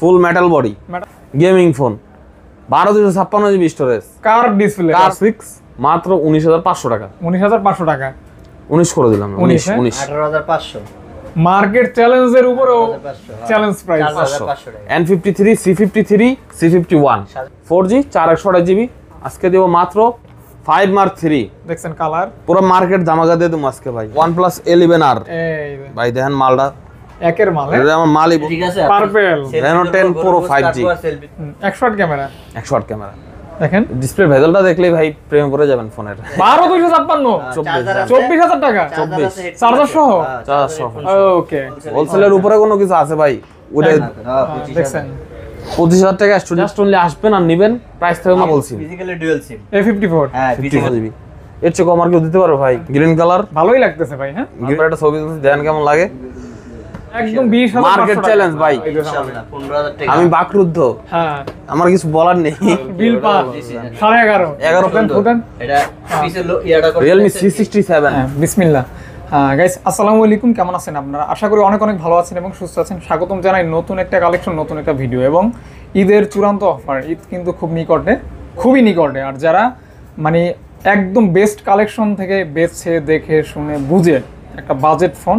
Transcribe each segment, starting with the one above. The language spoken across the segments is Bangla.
ফুল metal body gaming phone 12 256 GB storage কার ডিসপ্লে কার 6 মাত্র 19500 টাকা 19500 টাকা 19 করে দিলাম 19 19 18500 মার্কেট চ্যালেঞ্জের উপরেও challenge price N53 C53 C51 4G 4 128 GB আজকে দেবো মাত্র ফাইভ মার্ক থ্রি দেখছেন কালার পুরো মার্কেট ধামাকা দিয়ে দেবো আজকে ভাই ওয়ান প্লাস ইলেভেন আর ভাই দেখেন মালটা একের মাল হ্যাঁ? এটা আমার মালই ঠিক আছে purple Reno 10 pro 5G 100 camera 100 camera দেখেন ডিসপ্লে ভেজালটা দেখলেই ভাই প্রেমে পড়ে যাবেন ফোনের 12 256 24000 টাকা 24 হ্যাঁ, চার্জার সহ চার্জার সহ ওকে হোলসেলের উপরে কোনো কিছু আছে ভাই ওটা হ্যাঁ, দেখছেন পঁচিশ হাজার টাকা জাস্ট অনলি আসবেন আর নেবেন প্রাইস হ্যাঁ, বলছি এর চেয়ে কম আর কেউ দিতে পারো ভাই গ্রিন কালার ভালোই লাগতেছে ভাই হ্যাঁ আপনার ছবি কেমন লাগে চ্যালেঞ্জ ভাই আমি বাকরুদ্ধ হ্যাঁ আমার কিছু বলার নেই বিল পা 11.5 11 গাইস আসসালামু আলাইকুম কেমন আছেন আপনারা আশা করি অনেক অনেক ভালো আছেন এবং সুস্থ আছেন স্বাগতম জানাই নতুন একটা কালেকশন নতুন একটা ভিডিও এবং ঈদের চূড়ান্ত অফার ঈদ কিন্তু খুব নিকটে খুবই নিকটে আর যারা মানে একদম বেস্ট কালেকশন থেকে বেছে দেখে শুনে বুঝে একটা বাজেট ফোন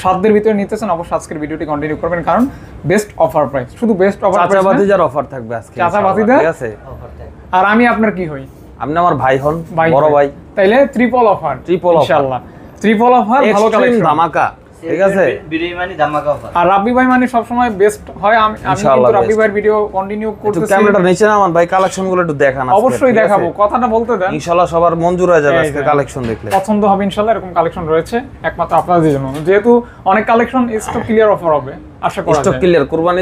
সাতদের ভিতরে নিতে চান অবশ্যই আজকের ভিডিওটি কন্টিনিউ করবেন কারণ বেস্ট অফার প্রাইস শুধু বেস্ট অফার চাচা যার অফার থাকবে আজকে চাচা ঠিক আছে আর আমি আপনার কি হই আপনি আমার ভাই হন বড় ভাই তাইলে ট্রিপল অফার ট্রিপল ইনশাআল্লাহ ত্রিপল অফার ভালো কালেকশন ধামাকা ঠিক আছে মানে ধামাকা অফার আর রাব্বি ভাই মানে সব সময় বেস্ট হয় আমি কিন্তু ভাইয়ের ভিডিও কন্টিনিউ করতেছি ক্যামেরাটা নিচে নামান ভাই কালেকশন গুলো একটু দেখান অবশ্যই দেখাবো কথাটা বলতে দেন ইনশাআল্লাহ সবার মঞ্জুর হয়ে যাবে আজকে কালেকশন দেখলে পছন্দ হবে ইনশাআল্লাহ এরকম কালেকশন রয়েছে একমাত্র আপনাদের জন্য যেহেতু অনেক কালেকশন স্টক ক্লিয়ার অফার হবে আচ্ছা, আচ্ছা, আচ্ছা।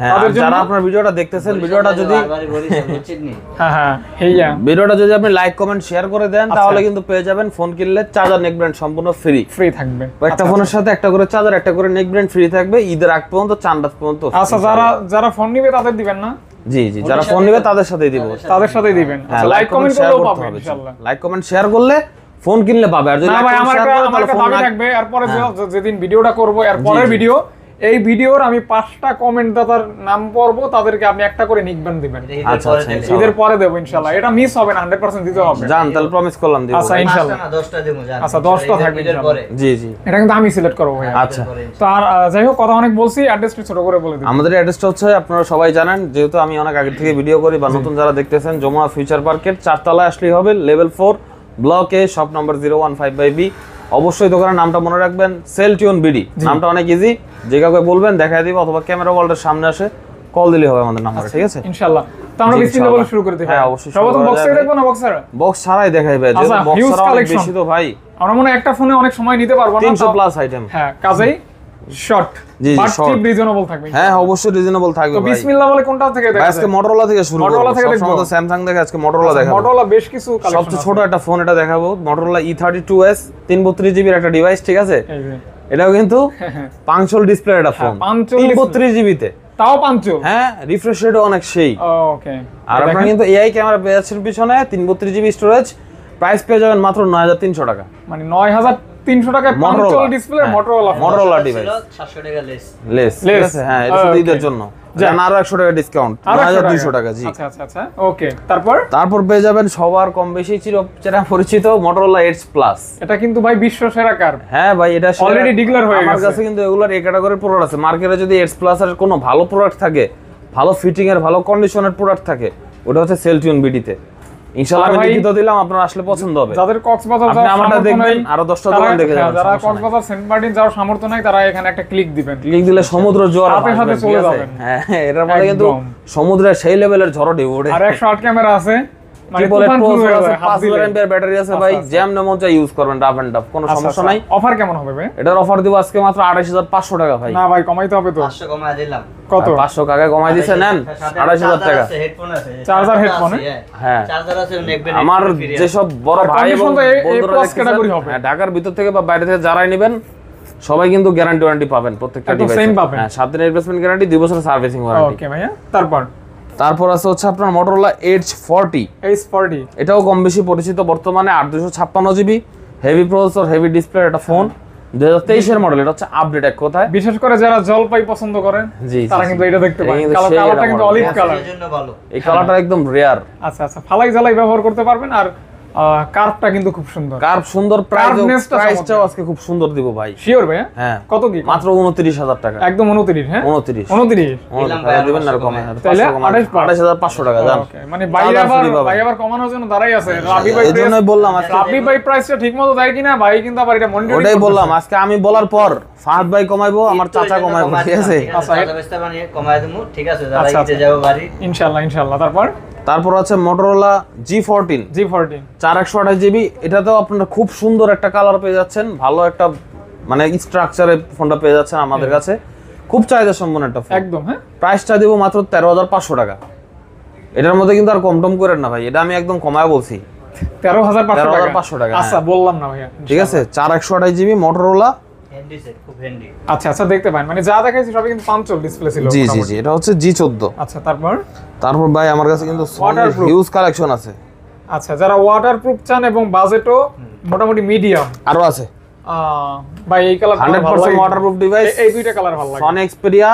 হ্যাঁ, তাদের ফোনের হ্যাঁ, হ্যাঁ, সাথে একটা করে চার্জার একটা করে নেক ব্র্যান্ড ফ্রি থাকবে ঈদের আগ পর্যন্ত পর্যন্ত আচ্ছা যারা যারা ফোন তাদের দিবেন না জি জি যারা ফোন তাদের সাথেই দিব তাদের দিবেন like comment like comment share করলে ফোন কিনলে পাবে আর যদি ভাই আমার একটা আমার একটা দাবি থাকবে এরপরে হ্যাঁ। যেদিন ভিডিওটা করব পরের ভিডিও এই ভিডিওর আমি পাঁচটা কমেন্ট দাতার নাম পড়বো তাদেরকে আপনি একটা করে নিকবেন দিবেন আচ্ছা আচ্ছা ঈদের পরে দেব ইনশাআল্লাহ এটা মিস হবে না 100% দিতে হবে জান তাহলে প্রমিস করলাম দিব আচ্ছা ইনশাআল্লাহ 10টা দেব জান আচ্ছা 10টা থাকবে জি জি এটা কিন্তু আমি সিলেক্ট করব ভাই আচ্ছা তো আর যাই হোক কথা অনেক বলছি অ্যাড্রেসটা ছোট করে বলে দিই আমাদের অ্যাড্রেসটা হচ্ছে আপনারা সবাই জানেন যেহেতু আমি অনেক আগে থেকে ভিডিও করি বা নতুন যারা দেখতেছেন যমুনা ফিউচার পার্কের চারতলা আসলেই হবে লেভেল 4 ব্লকে shop number zero one five by B অবশ্যই দোকানের নামটা মনে রাখবেন সেল টিউন বিডি নামটা অনেক ইজি যে কাউকে বলবেন দেখা দিব অথবা ক্যামেরা ওয়ার্ল্ডের সামনে আসে কল দিলে হবে আমাদের নাম্বার আচ্ছা, ঠিক আছে ইনশাআল্লাহ আমরা বিসমিল্লাহ বলে শুরু করতে হ্যাঁ অবশ্যই সবাই বক্সে দেখব না বক্স বক্স ছাড়াই দেখাই ভাই বক্স আচ্ছা, ছাড়া বেশি তো ভাই আমরা মনে একটা ফোনে অনেক সময় নিতে পারবো না 300 প্লাস আইটেম হ্যাঁ কাজেই শর্ট জি শর্ট রিজনেবল থাকবে হ্যাঁ অবশ্যই রিজনেবল থাকবে তো বিসমিল্লাহ বলে কোনটা থেকে আজকে মটোরোলা থেকে শুরু মটোরোলা থেকে তো স্যামসাং থেকে আজকে মটোরোলা আচ্ছা, দেখাবো মটোরোলা বেশ কিছু কালেকশন সবচেয়ে ছোট একটা ফোন এটা দেখাবো মটোরোলা E32s জিবির একটা ডিভাইস ঠিক আছে এটাও কিন্তু পাঁচশোল হ্যাঁ, ডিসপ্লে হ্যাঁ। একটা ফোন হ্যাঁ, জিবিতে তাও হ্যাঁ রিফ্রেশ রেট অনেক সেই ওকে আর আপনারা কিন্তু এআই ক্যামেরা পিছনে তিন বত্রিশ জিবি স্টোরেজ প্রাইস পেয়ে যাবেন মাত্র নয় হাজার তিনশো টাকা মানে নয় হাজার 300 হ্যাঁ, টাকা লেস হ্যাঁ, টাকা ডিসকাউন্ট আচ্ছা, 9200 আচ্ছা, আচ্ছা। তারপর পেয়ে যাবেন সবার কম বেশি চির চেনা পরিচিত মোটরোলা এডস প্লাস এটা কিন্তু ভাই বিশ্ব সেরা কার হ্যাঁ ভাই এটা অলরেডি ডিক্লেয়ার হয়ে আমার কাছে কিন্তু এগুলার এই ক্যাটাগরির প্রোডাক্ট আছে মার্কেটে যদি এডস প্লাস এর কোনো ভালো প্রোডাক্ট থাকে ভালো ফিটিং এর ভালো কন্ডিশনের প্রোডাক্ট থাকে ওটা হচ্ছে সেলটিউন বিডিতে আসলে পছন্দ হবে কক্সবাজার দেখবেন আরো হ্যাঁ, যারা কক্সবাজার সামর্থ্য তারা এখানে একটা ক্লিক দিবেন ক্লিক দিলে সমুদ্র চলে হ্যাঁ, মানে সমুদ্রের সেই লেভেলের ঝড় ওঠে আর 108 ক্যামেরা আছে যেসব হ্যাঁ, ঢাকার ভিতর থেকে বা বাইরে থেকে যারাই নেবেন সবাই কিন্তু গ্যারান্টি ওয়ারেন্টি পাবেন প্রত্যেকটা ডিভাইস সেম পাবেন হ্যাঁ 7 দিনের রিপ্লেসমেন্ট গ্যারান্টি 2 বছরের সার্ভিসিং ওয়ারেন্টি ওকে ভাইয়া তারপর তারপর আছে হচ্ছে আপনার Motorola H forty H forty এটাও কম বেশি পরিচিত বর্তমানে আট দুশো ছাপ্পান্ন GB heavy processor heavy display এটা ফোন তেইশের মডেল এটা হচ্ছে আপডেট বিশেষ করে যারা জলপাই পছন্দ এটা একদম রেয়ার আচ্ছা আচ্ছা ফালাই করতে পারবেন আর কিন্তু খুব সুন্দর সুন্দর প্রাইসটাও আজকে খুব সুন্দর দিব ভাই শিওর ভাই হ্যাঁ? হ্যাঁ কত কি মাত্র টাকা একদম 29 হ্যাঁ 29 29 দিবেন না কমে তাহলে 28500 টাকা মানে আবার ভাই আবার কমানোর জন্য দাঁড়াই আছে রাবি ভাই এজন্য বললাম আজকে রাবি ভাই প্রাইসটা ঠিকমতো দেয় কিনা ভাই কিন্তু আবার এটা মনিটর ওটাই বললাম আজকে আমি বলার পর ফাহাদ ভাই কমাইবো আমার চাচা কমাইবো ঠিক আছে আচ্ছা, আচ্ছা, আচ্ছা। কমাই ঠিক আছে যাবো বাড়ি ইনশাআল্লাহ ইনশাআল্লাহ তারপর তারপর আছে Motorola G fourteen G fourteen চার একশো আঠাশ জিবি এটাতেও আপনারা খুব সুন্দর একটা কালার পেয়ে যাচ্ছেন ভালো একটা মানে স্ট্রাকচারে ফোনটা পেয়ে যাচ্ছেন আমাদের কাছে খুব চাহিদা সম্পন্ন একটা ফোন একদম হ্যাঁ প্রাইসটা দেবো মাত্র তেরো হাজার পাঁচশো টাকা এটার মধ্যে কিন্তু আর কম টম করেন না ভাই এটা আমি একদম কমায় বলছি তেরো হাজার পাঁচশো টাকা হ্যাঁ। আচ্ছা বললাম না ভাইয়া ঠিক আছে চার একশো আঠাশ জিবি মোটরোলা আচ্ছা আচ্ছা দেখতে পাই মানে যা দেখাইছি সবই কিন্তু পাঞ্চল ডিসপ্লে ছিল জি জি জি এটা হচ্ছে জি 14 আচ্ছা তারপর তারপর ভাই আমার কাছে কিন্তু হিউজ কালেকশন আছে আচ্ছা যারা ওয়াটারপ্রুফ চান এবং বাজেটও মোটামুটি মিডিয়াম আরো আছে ভাই এই কালার 100% ওয়াটারপ্রুফ ডিভাইস এই দুইটা কালার ভালো লাগে সনি এক্সপেরিয়া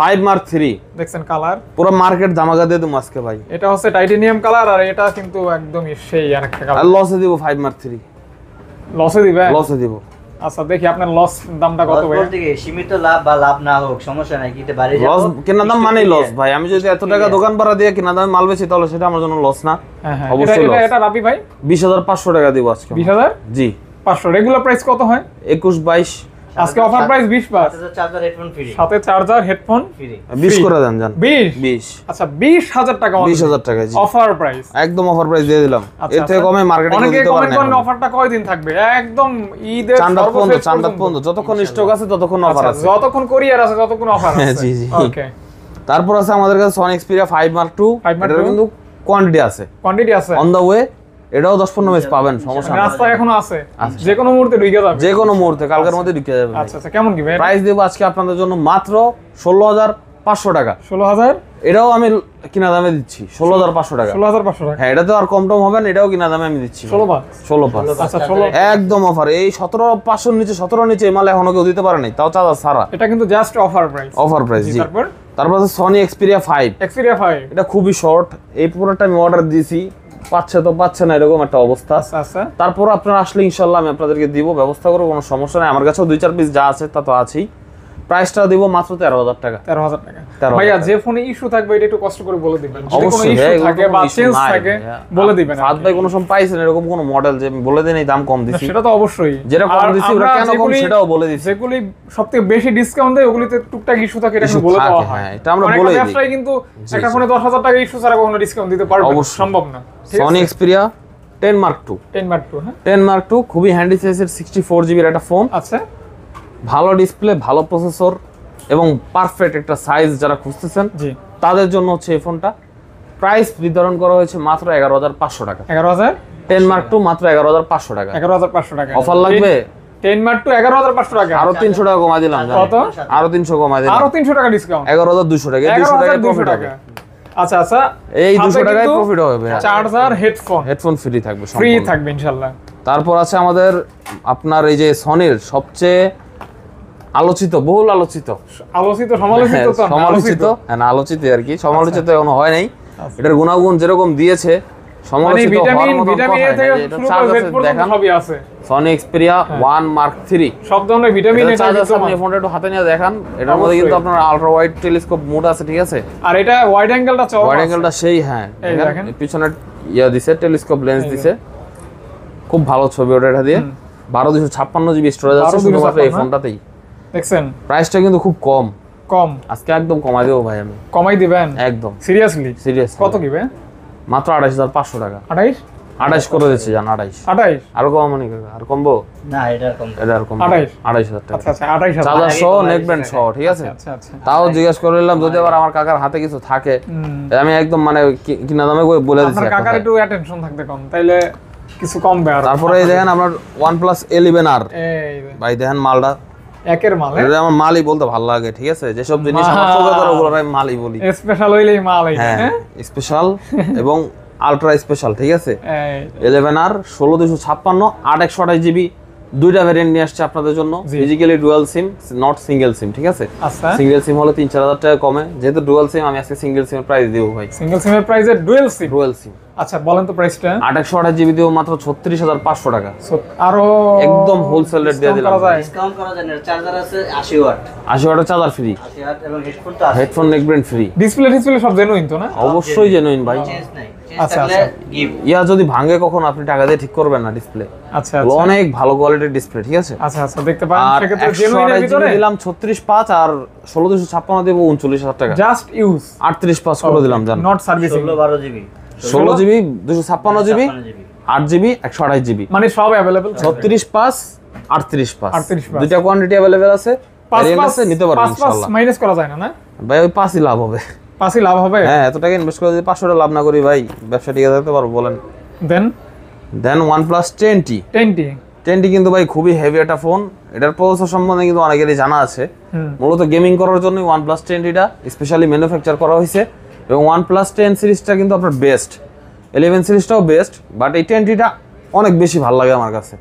5 মার্ক 3 দেখছেন কালার পুরো মার্কেট ধামাকা দিয়ে দেবো আজকে ভাই এটা হচ্ছে টাইটেনিয়াম কালার আর এটা কিন্তু একদম সেই আরেকটা কালার লসে দিব 5 মার্ক 3 লসে দিবে লসে দিব আচ্ছা দেখি আপনার লস দামটা কত ভাই বলতে কি সীমিত লাভ বা লাভ না হোক সমস্যা নাই কিন্তু বাড়ি যাব লস কেনা দাম মানে লস ভাই আমি যদি এত টাকা দোকান ভাড়া দিয়ে কেনা দাম মাল বেচি তাহলে সেটা আমার জন্য লস না হ্যাঁ, হ্যাঁ। অবশ্যই লস এটা রাবি ভাই 20500 টাকা দিব আজকে 20000 জি 500 রেগুলার প্রাইস কত হয় 21 22 আজকে অফার প্রাইস 20 পাস চার্জার হেডফোন ফ্রি সাথে চার্জার হেডফোন ফ্রি 20 করে দেন জান 20 20 আচ্ছা 20000 টাকা 20000 টাকা জি অফার প্রাইস একদম অফার প্রাইস দিয়ে দিলাম আচ্ছা, এর থেকে আচ্ছা। কমে মার্কেটে অনেকে কমেন্ট করেন অফারটা কয়দিন থাকবে একদম ঈদের চান্দাত পর্যন্ত চান্দা পর্যন্ত যতক্ষণ স্টক আছে ততক্ষণ অফার আচ্ছা, আছে যতক্ষণ কোরিয়ার আছে ততক্ষণ অফার হ্যাঁ, আছে জি জি ওকে তারপর আছে আমাদের কাছে সন এক্সপেরিয়া 5 মার্ক 2 এটা কিন্তু কোয়ান্টিটি আছে কোয়ান্টিটি আছে অন দা ওয়ে এটাও দশ পনেরো মেস পাবেন সমস্যা রাস্তা এখনো আছে যে কোনো মুহূর্তে ঢুকে যাবে যে কোনো মুহূর্তে কালকের আচ্ছা। মধ্যে ঢুকে যাবে আচ্ছা আচ্ছা কেমন কি প্রাইস দেব আজকে আপনাদের জন্য মাত্র ষোলো হাজার পাঁচশো টাকা ষোলো হাজার এটাও আমি কিনা দামে দিচ্ছি ষোলো হাজার পাঁচশো টাকা ষোলো পাঁচশো টাকা হ্যাঁ এটা তো আর কম টম হবে না এটাও কিনা দামে আমি দিচ্ছি ষোলো পাঁচ ষোলো পাঁচ আচ্ছা ষোলো একদম অফার এই সতেরো পাঁচশোর নিচে সতেরো নিচে মাল এখনো কেউ দিতে পারে নাই তাও চাদা সারা এটা কিন্তু just offer price offer price জি তারপর তারপর Sony Xperia five Xperia five এটা খুবই শর্ট এই প্রোডাক্টটা আমি অর্ডার দিয়েছি পাচ্ছে তো পাচ্ছে না এরকম একটা অবস্থা আচ্ছা। তারপর আপনারা আসলে ইনশাল্লাহ আমি আপনাদেরকে দিব ব্যবস্থা করবো কোনো সমস্যা নেই আমার কাছেও দুই চার পিস যা আছে তা তো আছেই প্রাইসটা দেব মাত্র 13000 টাকা 13000 টাকা ভাইয়া যে ফোনে ইস্যু থাকবে এটা একটু কষ্ট করে বলে দিবেন যদি কোনো ইস্যু হ্যাঁ, থাকে বা চেঞ্জ থাকে হ্যাঁ। বলে দিবেন সাত ভাই কোনো সময় পাইছেন এরকম কোনো মডেল যে বলে দেন এই দাম কম দিছি সেটা তো অবশ্যই যেটা কম দিছি ওরা কেন কম সেটাও বলে দিছি যেগুলি সবথেকে বেশি ডিসকাউন্ট দেয় ওগুলিতে টুকটাক ইস্যু থাকে এটা বলে দেওয়া হয় হ্যাঁ, এটা আমরা বলে দিই ব্যবসায় কিন্তু একটা ফোনে 10000 টাকা ইস্যু ছাড়া কোনো ডিসকাউন্ট দিতে পারবে সম্ভব না সনি এক্সপেরিয়া 10 মার্ক 2 10 মার্ক 2 হ্যাঁ 10 মার্ক 2 খুবই হ্যান্ডি সাইজের 64 জিবির একটা ফোন আচ্ছা ভালো ডিসপ্লে ভালো প্রসেসর এবং পারফেক্ট একটা সাইজ যারা খুঁজতেছেন তাদের জন্য হচ্ছে এই ফোনটা প্রাইস নির্ধারণ করা হয়েছে মাত্র এগারো হাজার পাঁচশো টাকা এগারো হাজার টেন মার্ক টু মাত্র এগারো হাজার পাঁচশো টাকা এগারো হাজার পাঁচশো টাকা অফার লাগবে তারপর আছে আমাদের আপনার এই যে সনির সবচেয়ে আলোচিত বহুল আলোচিত আলোচিত সমালোচিত সমালোচিত হ্যাঁ আলোচিত আর কি সমালোচিত আচ্ছা। এখন হয় নাই আচ্ছা। এটার গুণাগুণ যেরকম দিয়েছে মানে ভিটামিন হ্যাঁ। ফোনটা একটু হাতে নিয়ে দেখান এটার মধ্যে কিন্তু আপনার টেলিস্কোপ মোড আছে ঠিক আছে এটা সেই হ্যাঁ পিছনে দিছে টেলিস্কোপ লেন্স দিছে খুব ভালো ছবি ওটা এটা দিয়ে বারো দুশো ছাপ্পান্ন জিবি স্টোরেজ আছে এই ফোনটাতেই দেখছেন প্রাইসটা কিন্তু খুব কম কম আজকে একদম কমাই দেবো ভাই আমি কমাই দিবেন একদম সিরিয়াসলি সিরিয়াস কত কিবে মাত্র আঠাশ হাজার পাঁচশো টাকা আঠাইশ আঠাইশ করে দিচ্ছে জান আঠাইশ আঠাইশ আর কম মানে আর কমবো না এটা কম এটা আর কম আঠাইশ আঠাইশ হাজার টাকা আচ্ছা আচ্ছা চাদর সহ নেক ব্যান্ড সহ ঠিক আছে আচ্ছা, আচ্ছা, আচ্ছা। তাও জিজ্ঞেস করে নিলাম যদি আবার আমার কাকার হাতে কিছু থাকে আমি একদম মানে কিনা দামে বলে দিচ্ছি কাকার একটু অ্যাটেনশন থাকতে কম তাইলে কিছু কম বেয়ার তারপরে দেখেন আপনার ওয়ান প্লাস এলিভেন আর ভাই দেখেন মালটা একের মাল হ্যাঁ? এটা আমার মালই বলতে ভালো লাগে ঠিক আছে যেসব জিনিস আমার চোখে ওগুলো আমি মালই বলি স্পেশাল হইলেই মাল হ্যাঁ স্পেশাল হ্যাঁ? এবং আলট্রা স্পেশাল ঠিক আছে ইলেভেন আর ষোলো দুশো ছাপ্পান্ন আট একশো আঠাশ জিবি দুইটা ভ্যারিয়েন্ট নিয়ে আসছে আপনাদের জন্য physically dual SIM not single SIM ঠিক আছে সিঙ্গেল আচ্ছা। সিম হলে তিন চার হাজার টাকা কমে যেহেতু ডুয়াল সিম আমি আজকে সিঙ্গেল সিমের প্রাইস দেবো ভাই সিঙ্গেল সিমের প্রাইসে ডুয়াল সিম ডুয়াল সিম আচ্ছা বলেন তো প্রাইসটা 2800 জিবি দিও মাত্র 36500 টাকা আরো একদম হোলসেল রেট দিয়ে দিলাম ডিসকাউন্ট করা যায় না চার্জার আছে 80 watt 80 watt charger free 80 watt এবং হেডফোন তো আছে headphone neck brand free display display সব জেনুইন তো না অবশ্যই জেনুইন ভাই আচ্ছা আচ্ছা ইয়া যদি ভাঙে কখন আপনি টাকা দিয়ে ঠিক করবেন না ডিসপ্লে আচ্ছা, আচ্ছা অনেক ভালো কোয়ালিটির ডিসপ্লে ঠিক আছে আচ্ছা আচ্ছা দেখতে পারেন সেক্ষেত্রে জেনুইনের টাকা জাস্ট ইউজ পাঁচ করে দিলাম জানো নট সার্ভিস 16 জিবি ষোলো জিবি দুশো ছাপ্পান্ন জিবি আট জিবি একশো আঠাশ জিবি মানে সব অ্যাভেলেবেল ছত্রিশ পাস আটত্রিশ পাস দুইটা কোয়ান্টিটি অ্যাভেলেবেল আছে লাভ না করি ভাই বলেন দেন ওয়ান প্লাস টেনটি টেনটি কিন্তু ভাই খুবই হেভি একটা ফোন এটার সম্বন্ধে কিন্তু অনেকেরই জানা আছে মূলত গেমিং করার জন্য ওয়ান প্লাস স্পেশালি ম্যানুফ্যাকচার করা হয়েছে এবং ওয়ান প্লাস টেন সিরিজটা কিন্তু আপনার বেস্ট ইলেভেন সিরিজটাও বেস্ট বাট এই টোয়েন্টিটা অনেক বেশি ভাল লাগে আমার কাছে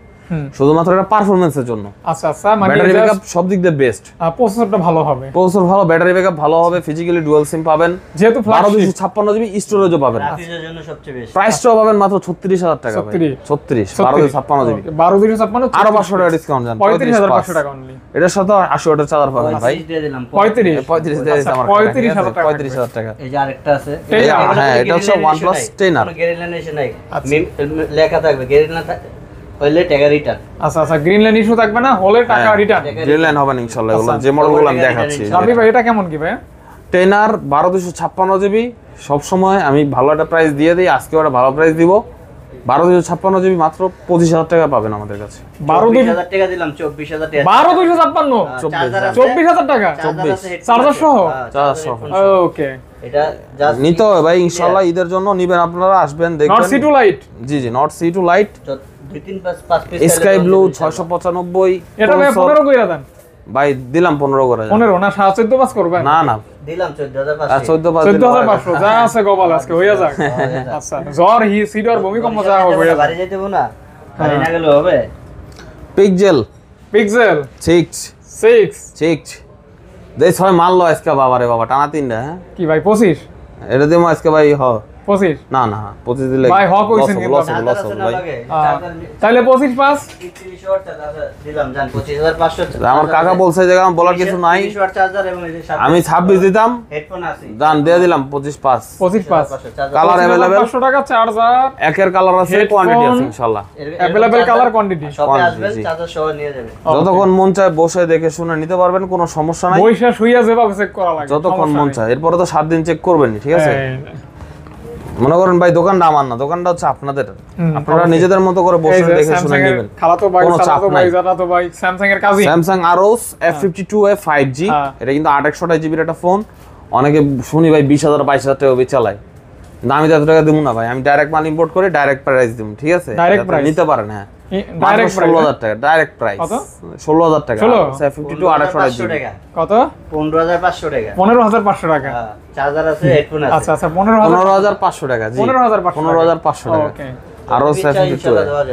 শুধুমাত্র এটা পারফরম্যান্সের জন্য আচ্ছা আচ্ছা মানে ব্যাটারি ব্যাকআপ সব দিক দিয়ে বেস্ট প্রসেসরটা ভালো হবে প্রসেসর ভালো ব্যাটারি ব্যাকআপ ভালো হবে ফিজিক্যালি ডুয়াল সিম পাবেন যেহেতু 1256 জিবি স্টোরেজও পাবেন জন্য সবচেয়ে বেস্ট প্রাইসটাও পাবেন মাত্র 36000 টাকা ভাই 36 1256 জিবি 12256 আরো 500 টাকা ডিসকাউন্ট জান 35500 টাকা অনলি এটার সাথে 80 টাকা চার্জার পাবেন ভাই 35 35 দিয়ে দিলাম 35000 আচ্ছা, টাকা 35000 টাকা এই যে আরেকটা আছে হ্যাঁ এটা হচ্ছে OnePlus 10 আর গ্যারিলাইন এসে নাই আচ্ছা। লেখা থাকবে না হলে টাকা রিটার্ন আচ্ছা আচ্ছা গ্রিন ইস্যু থাকবে না হলে হ্যাঁ, টাকা রিটার্ন হবে না ইনশাআল্লাহ এগুলো আচ্ছা, যে মডেলগুলো আমি দেখাচ্ছি আপনি ভাই এটা কেমন কি ভাই টেনার বারো দুশো ছাপ্পান্ন জিবি সবসময় আমি ভালো একটা প্রাইস দিয়ে দিই আজকে একটা ভালো প্রাইস দিব বারো দুশো ছাপ্পান্ন জিবি মাত্র পঁচিশ হাজার টাকা পাবেন আমাদের কাছে বারো হাজার টাকা দিলাম চব্বিশ হাজার টাকা বারো দুশো ছাপ্পান্ন হ্যাঁ, চব্বিশ হাজার টাকা চব্বিশ চার্জার সহ হ্যাঁ, চার্জার সহ ওকে নিতে হবে ভাই ইনশাল্লাহ ঈদের জন্য নিবেন আপনারা আসবেন দেখবেন C two light G G not C two light sky blue এটা ভাই দেন ভাই দিলাম করে না করবে না না দিলাম হ্যাঁ, যা আছে গোপাল আজকে হইয়া যাক হ্যাঁ, আচ্ছা জ্বর হি সিডর ভূমিকম্প যা আচ্ছা, হবে আচ্ছা, বাড়ি না বাড়ি না গেলে হবে পিক্সেল পিক্সেল ছয় আজকে বাবারে বাবা টানা তিনটা হ্যাঁ কি ভাই পঁচিশ এটা দিয়ে আজকে ভাই হ না না দিলে হ্যাঁ। আমার কাকা বলছে যে আমার বলার কিছু নাই আমি ছাব্বিশ দিতাম দিয়ে দিলাম পঁচিশ পাঁচ পঁচিশ পাঁচ কালার টাকা চার্জার একের কালার আছে কালার যতক্ষণ মন চায় বসে দেখে শুনে নিতে পারবেন কোনো সমস্যা নাই যতক্ষণ মন চায় এরপরে তো সাত দিন চেক করবেন ঠিক আছে হ্যাঁ। মনে করেন ভাই দোকানটা আমার না দোকানটা হচ্ছে আপনাদের আপনারা নিজেদের মতো করে বসে দেখে শুনে নেবেন খালাতো ভাই চালাতো ভাই জানাতো ভাই স্যামসাং এর কাজই স্যামসাং আরোস F52A 5G এটা কিন্তু 828 জিবির একটা ফোন অনেকে শুনি ভাই 20000 22000 টাকা অবধি চালায় না আমি তো এত টাকা দেবো না ভাই আমি ডাইরেক্ট মাল ইম্পোর্ট করে ডাইরেক্ট প্রাইস দেবো ঠিক আছে নিতে পারেন হ্যাঁ হ্যাঁ? ষোলো হাজার টাকা ডাইরেক্ট ষোলো আচ্ছা, হাজার টাকা পনেরো হাজার পাঁচশো টাকা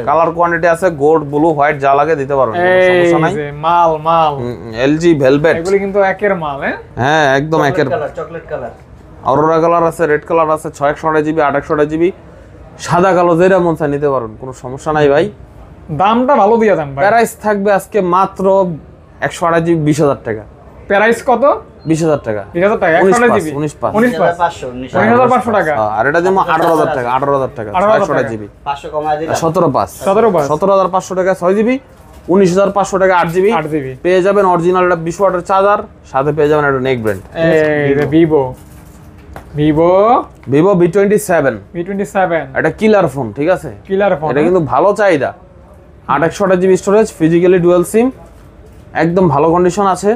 কালার হ্যাঁ, আছে গোল্ড ব্লু হোয়াইট যা লাগে দিতে পারবেন মাল মাল এলজি ভেলভেট কিন্তু একের মাল হ্যাঁ, হ্যাঁ একদম একের অরোরা কালার আছে রেড কালার আছে ছয় একশো জিবি আট একশো জিবি সাদা কালো যেটা মন চাই নিতে পারেন কোনো সমস্যা নাই ভাই দামটা ভালো দিয়ে দেন প্যারাইস থাকবে আজকে মাত্র একশো আড়াই জিবি বিশ হাজার টাকা প্যারাইস কত বিশ হাজার টাকা বিশ হাজার টাকা উনিশ উনিশ হাজার পাঁচশো টাকা আর এটা যেমন আঠারো হাজার টাকা আঠারো হাজার টাকা জিবি সতেরো পাঁচ সতেরো পাঁচ সতেরো হাজার পাঁচশো টাকা ছয় জিবি উনিশ হাজার পাঁচশো টাকা আট জিবি আট জিবি পেয়ে যাবেন অরিজিনাল বিশ ওয়াটের চার্জার সাথে পেয়ে যাবেন একটা নেক brand Vivo Vivo Vivo V twenty seven V twenty seven এটা কিলার ফোন ঠিক আছে কিলার ফোন এটা হ্যাঁ। কিন্তু ভালো চাহিদা আট আঠাশ GB storage physically dual SIM একদম ভালো কন্ডিশন আছে